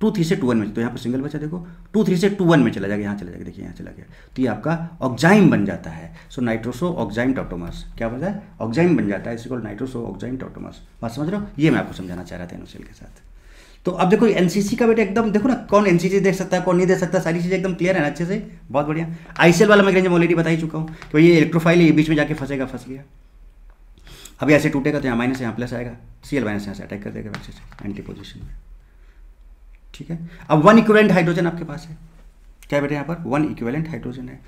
Speaker 1: टू थ्री से टू वन में तो यहाँ पर सिंगल बचा देखो टू थ्री से टू वन में चला जाएगा यहाँ चला जाएगा देखिए यहाँ चला गया तो ये आपका ऑक्जाइम बन जाता है सो नाइट्रोसो ऑक्जाइम टॉटोमस क्या बोलता है ऑक्जाइम बन जाता है को नाइट्रोसो ऑक्जाइम टॉटोमस बात समझ रहे हो ये मैं आपको समझाना चाह रहा था एनोसेल के साथ तो अब देखो एनसीसी का बेटा एकदम देखो ना कौन एनसीसी देख सकता है कौन नहीं देख सकता सारी चीज़ें एकदम क्लियर है ना अच्छे से बहुत बढ़िया आईसीएल वाला मैं मैं ऑलरेडी बताई चुका हूँ कि तो ये इलेक्ट्रोफाइल ये बीच में जाके फंसेगा फंस गया अभी ऐसे टूटेगा तो यहाँ माइनस यहाँ प्लस आएगा सी एल माइनस यहाँ से अटैक कर देगा वैसे से एंटी पोजिशन में ठीक है अब वन इक्वलेंट हाइड्रोजन आपके पास है क्या बेटा यहाँ पर वन इक्वलेंट हाइड्रोजन है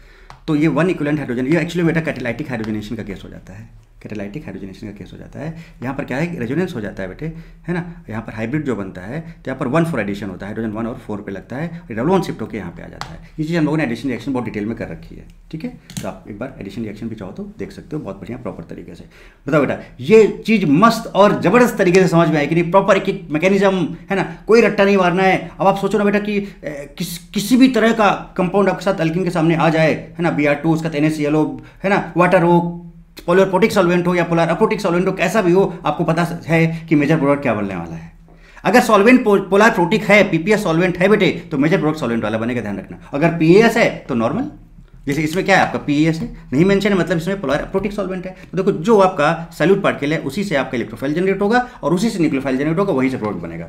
Speaker 1: तो ये वन इक्वलेंट हाइड्रोजन ये एक्चुअली बेटा कैटेलाइटिक हाइड्रोजनेशन का केस हो जाता है कैटेलाइटिक हाइड्रोजनेशन का केस हो जाता है यहाँ पर क्या है रेजोनेंस हो जाता है बेटे है ना यहाँ पर हाइब्रिड जो बनता है तो यहाँ पर वन फोर एडिशन होता है हाइड्रोजन वन और फोर पे लगता है डबलोन शिफ्ट होकर यहाँ पे आ जाता है ये चीज़ हम लोगों ने एडिशन रिएक्शन बहुत डिटेल में कर रखी है ठीक है तो आप एक बार एडिशन रिएक्शन भी चाहो तो देख सकते हो बहुत बढ़िया प्रॉपर तरीके से बताओ बेटा ये चीज़ मस्त और जबरदस्त तरीके से समझ में आई कि नहीं प्रॉपर एक मैकेनिज्म है ना कोई रट्टा नहीं मारना है अब आप सोचो ना बेटा कि किस किसी भी तरह का कंपाउंड आपके साथ अल्किन के सामने आ जाए है ना बी उसका एन है ना water or polar protic solvent हो या पोलर अपोटिक सॉल्वेंट हो कैसा भी हो आपको पता है कि मेजर प्रोडक्ट क्या बनने वाला है अगर सॉल्वेंट पोलार प्रोटिक है पीपीएस सॉल्वेंट है बेटे तो मेजर प्रोडक्ट सॉल्वेंट वाला बनेगा ध्यान रखना अगर पीएएस है तो नॉर्मल जैसे इसमें क्या है आपका पीएएस है नहीं मेंशन है मतलब इसमें पोलर अप्रोटिक सॉल्वेंट है तो देखो जो आपका पार्ट पार्टिकल है उसी से आपका इलेक्ट्रोफाइल जनरेट होगा और उसी से न्यूक्लोफाइल जनरेट होगा वहीं से प्रोडक्ट बनेगा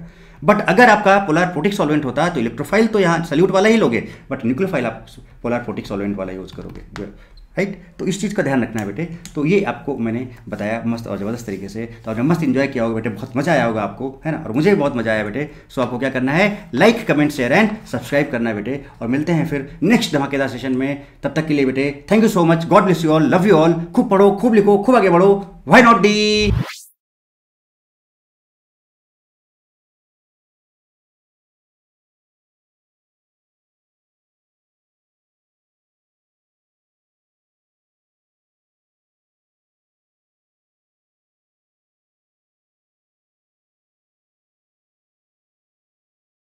Speaker 1: बट अगर आपका पोलर प्रोटिक सॉल्वेंट होता है तो इलेक्ट्रोफाइल तो यहाँ सल्यूट वाला ही लोगे बट न्यूक्लोफाइल आप पोलर प्रोटिक सॉल्वेंट वाला यूज करोगे राइट तो इस चीज़ का ध्यान रखना है बेटे तो ये आपको मैंने बताया मस्त और ज़बरदस्त तरीके से तो आपने मस्त इन्जॉय किया होगा बेटे बहुत मज़ा आया होगा आपको है ना और मुझे भी बहुत मज़ा आया बेटे सो आपको क्या करना है like comment share and subscribe करना है बेटे और मिलते हैं फिर नेक्स्ट धमाकेदार सेशन में तब तक के लिए बेटे thank you so much God bless you all love you all खूब पढ़ो खूब लिखो खूब आगे बढ़ो वाई नॉट डी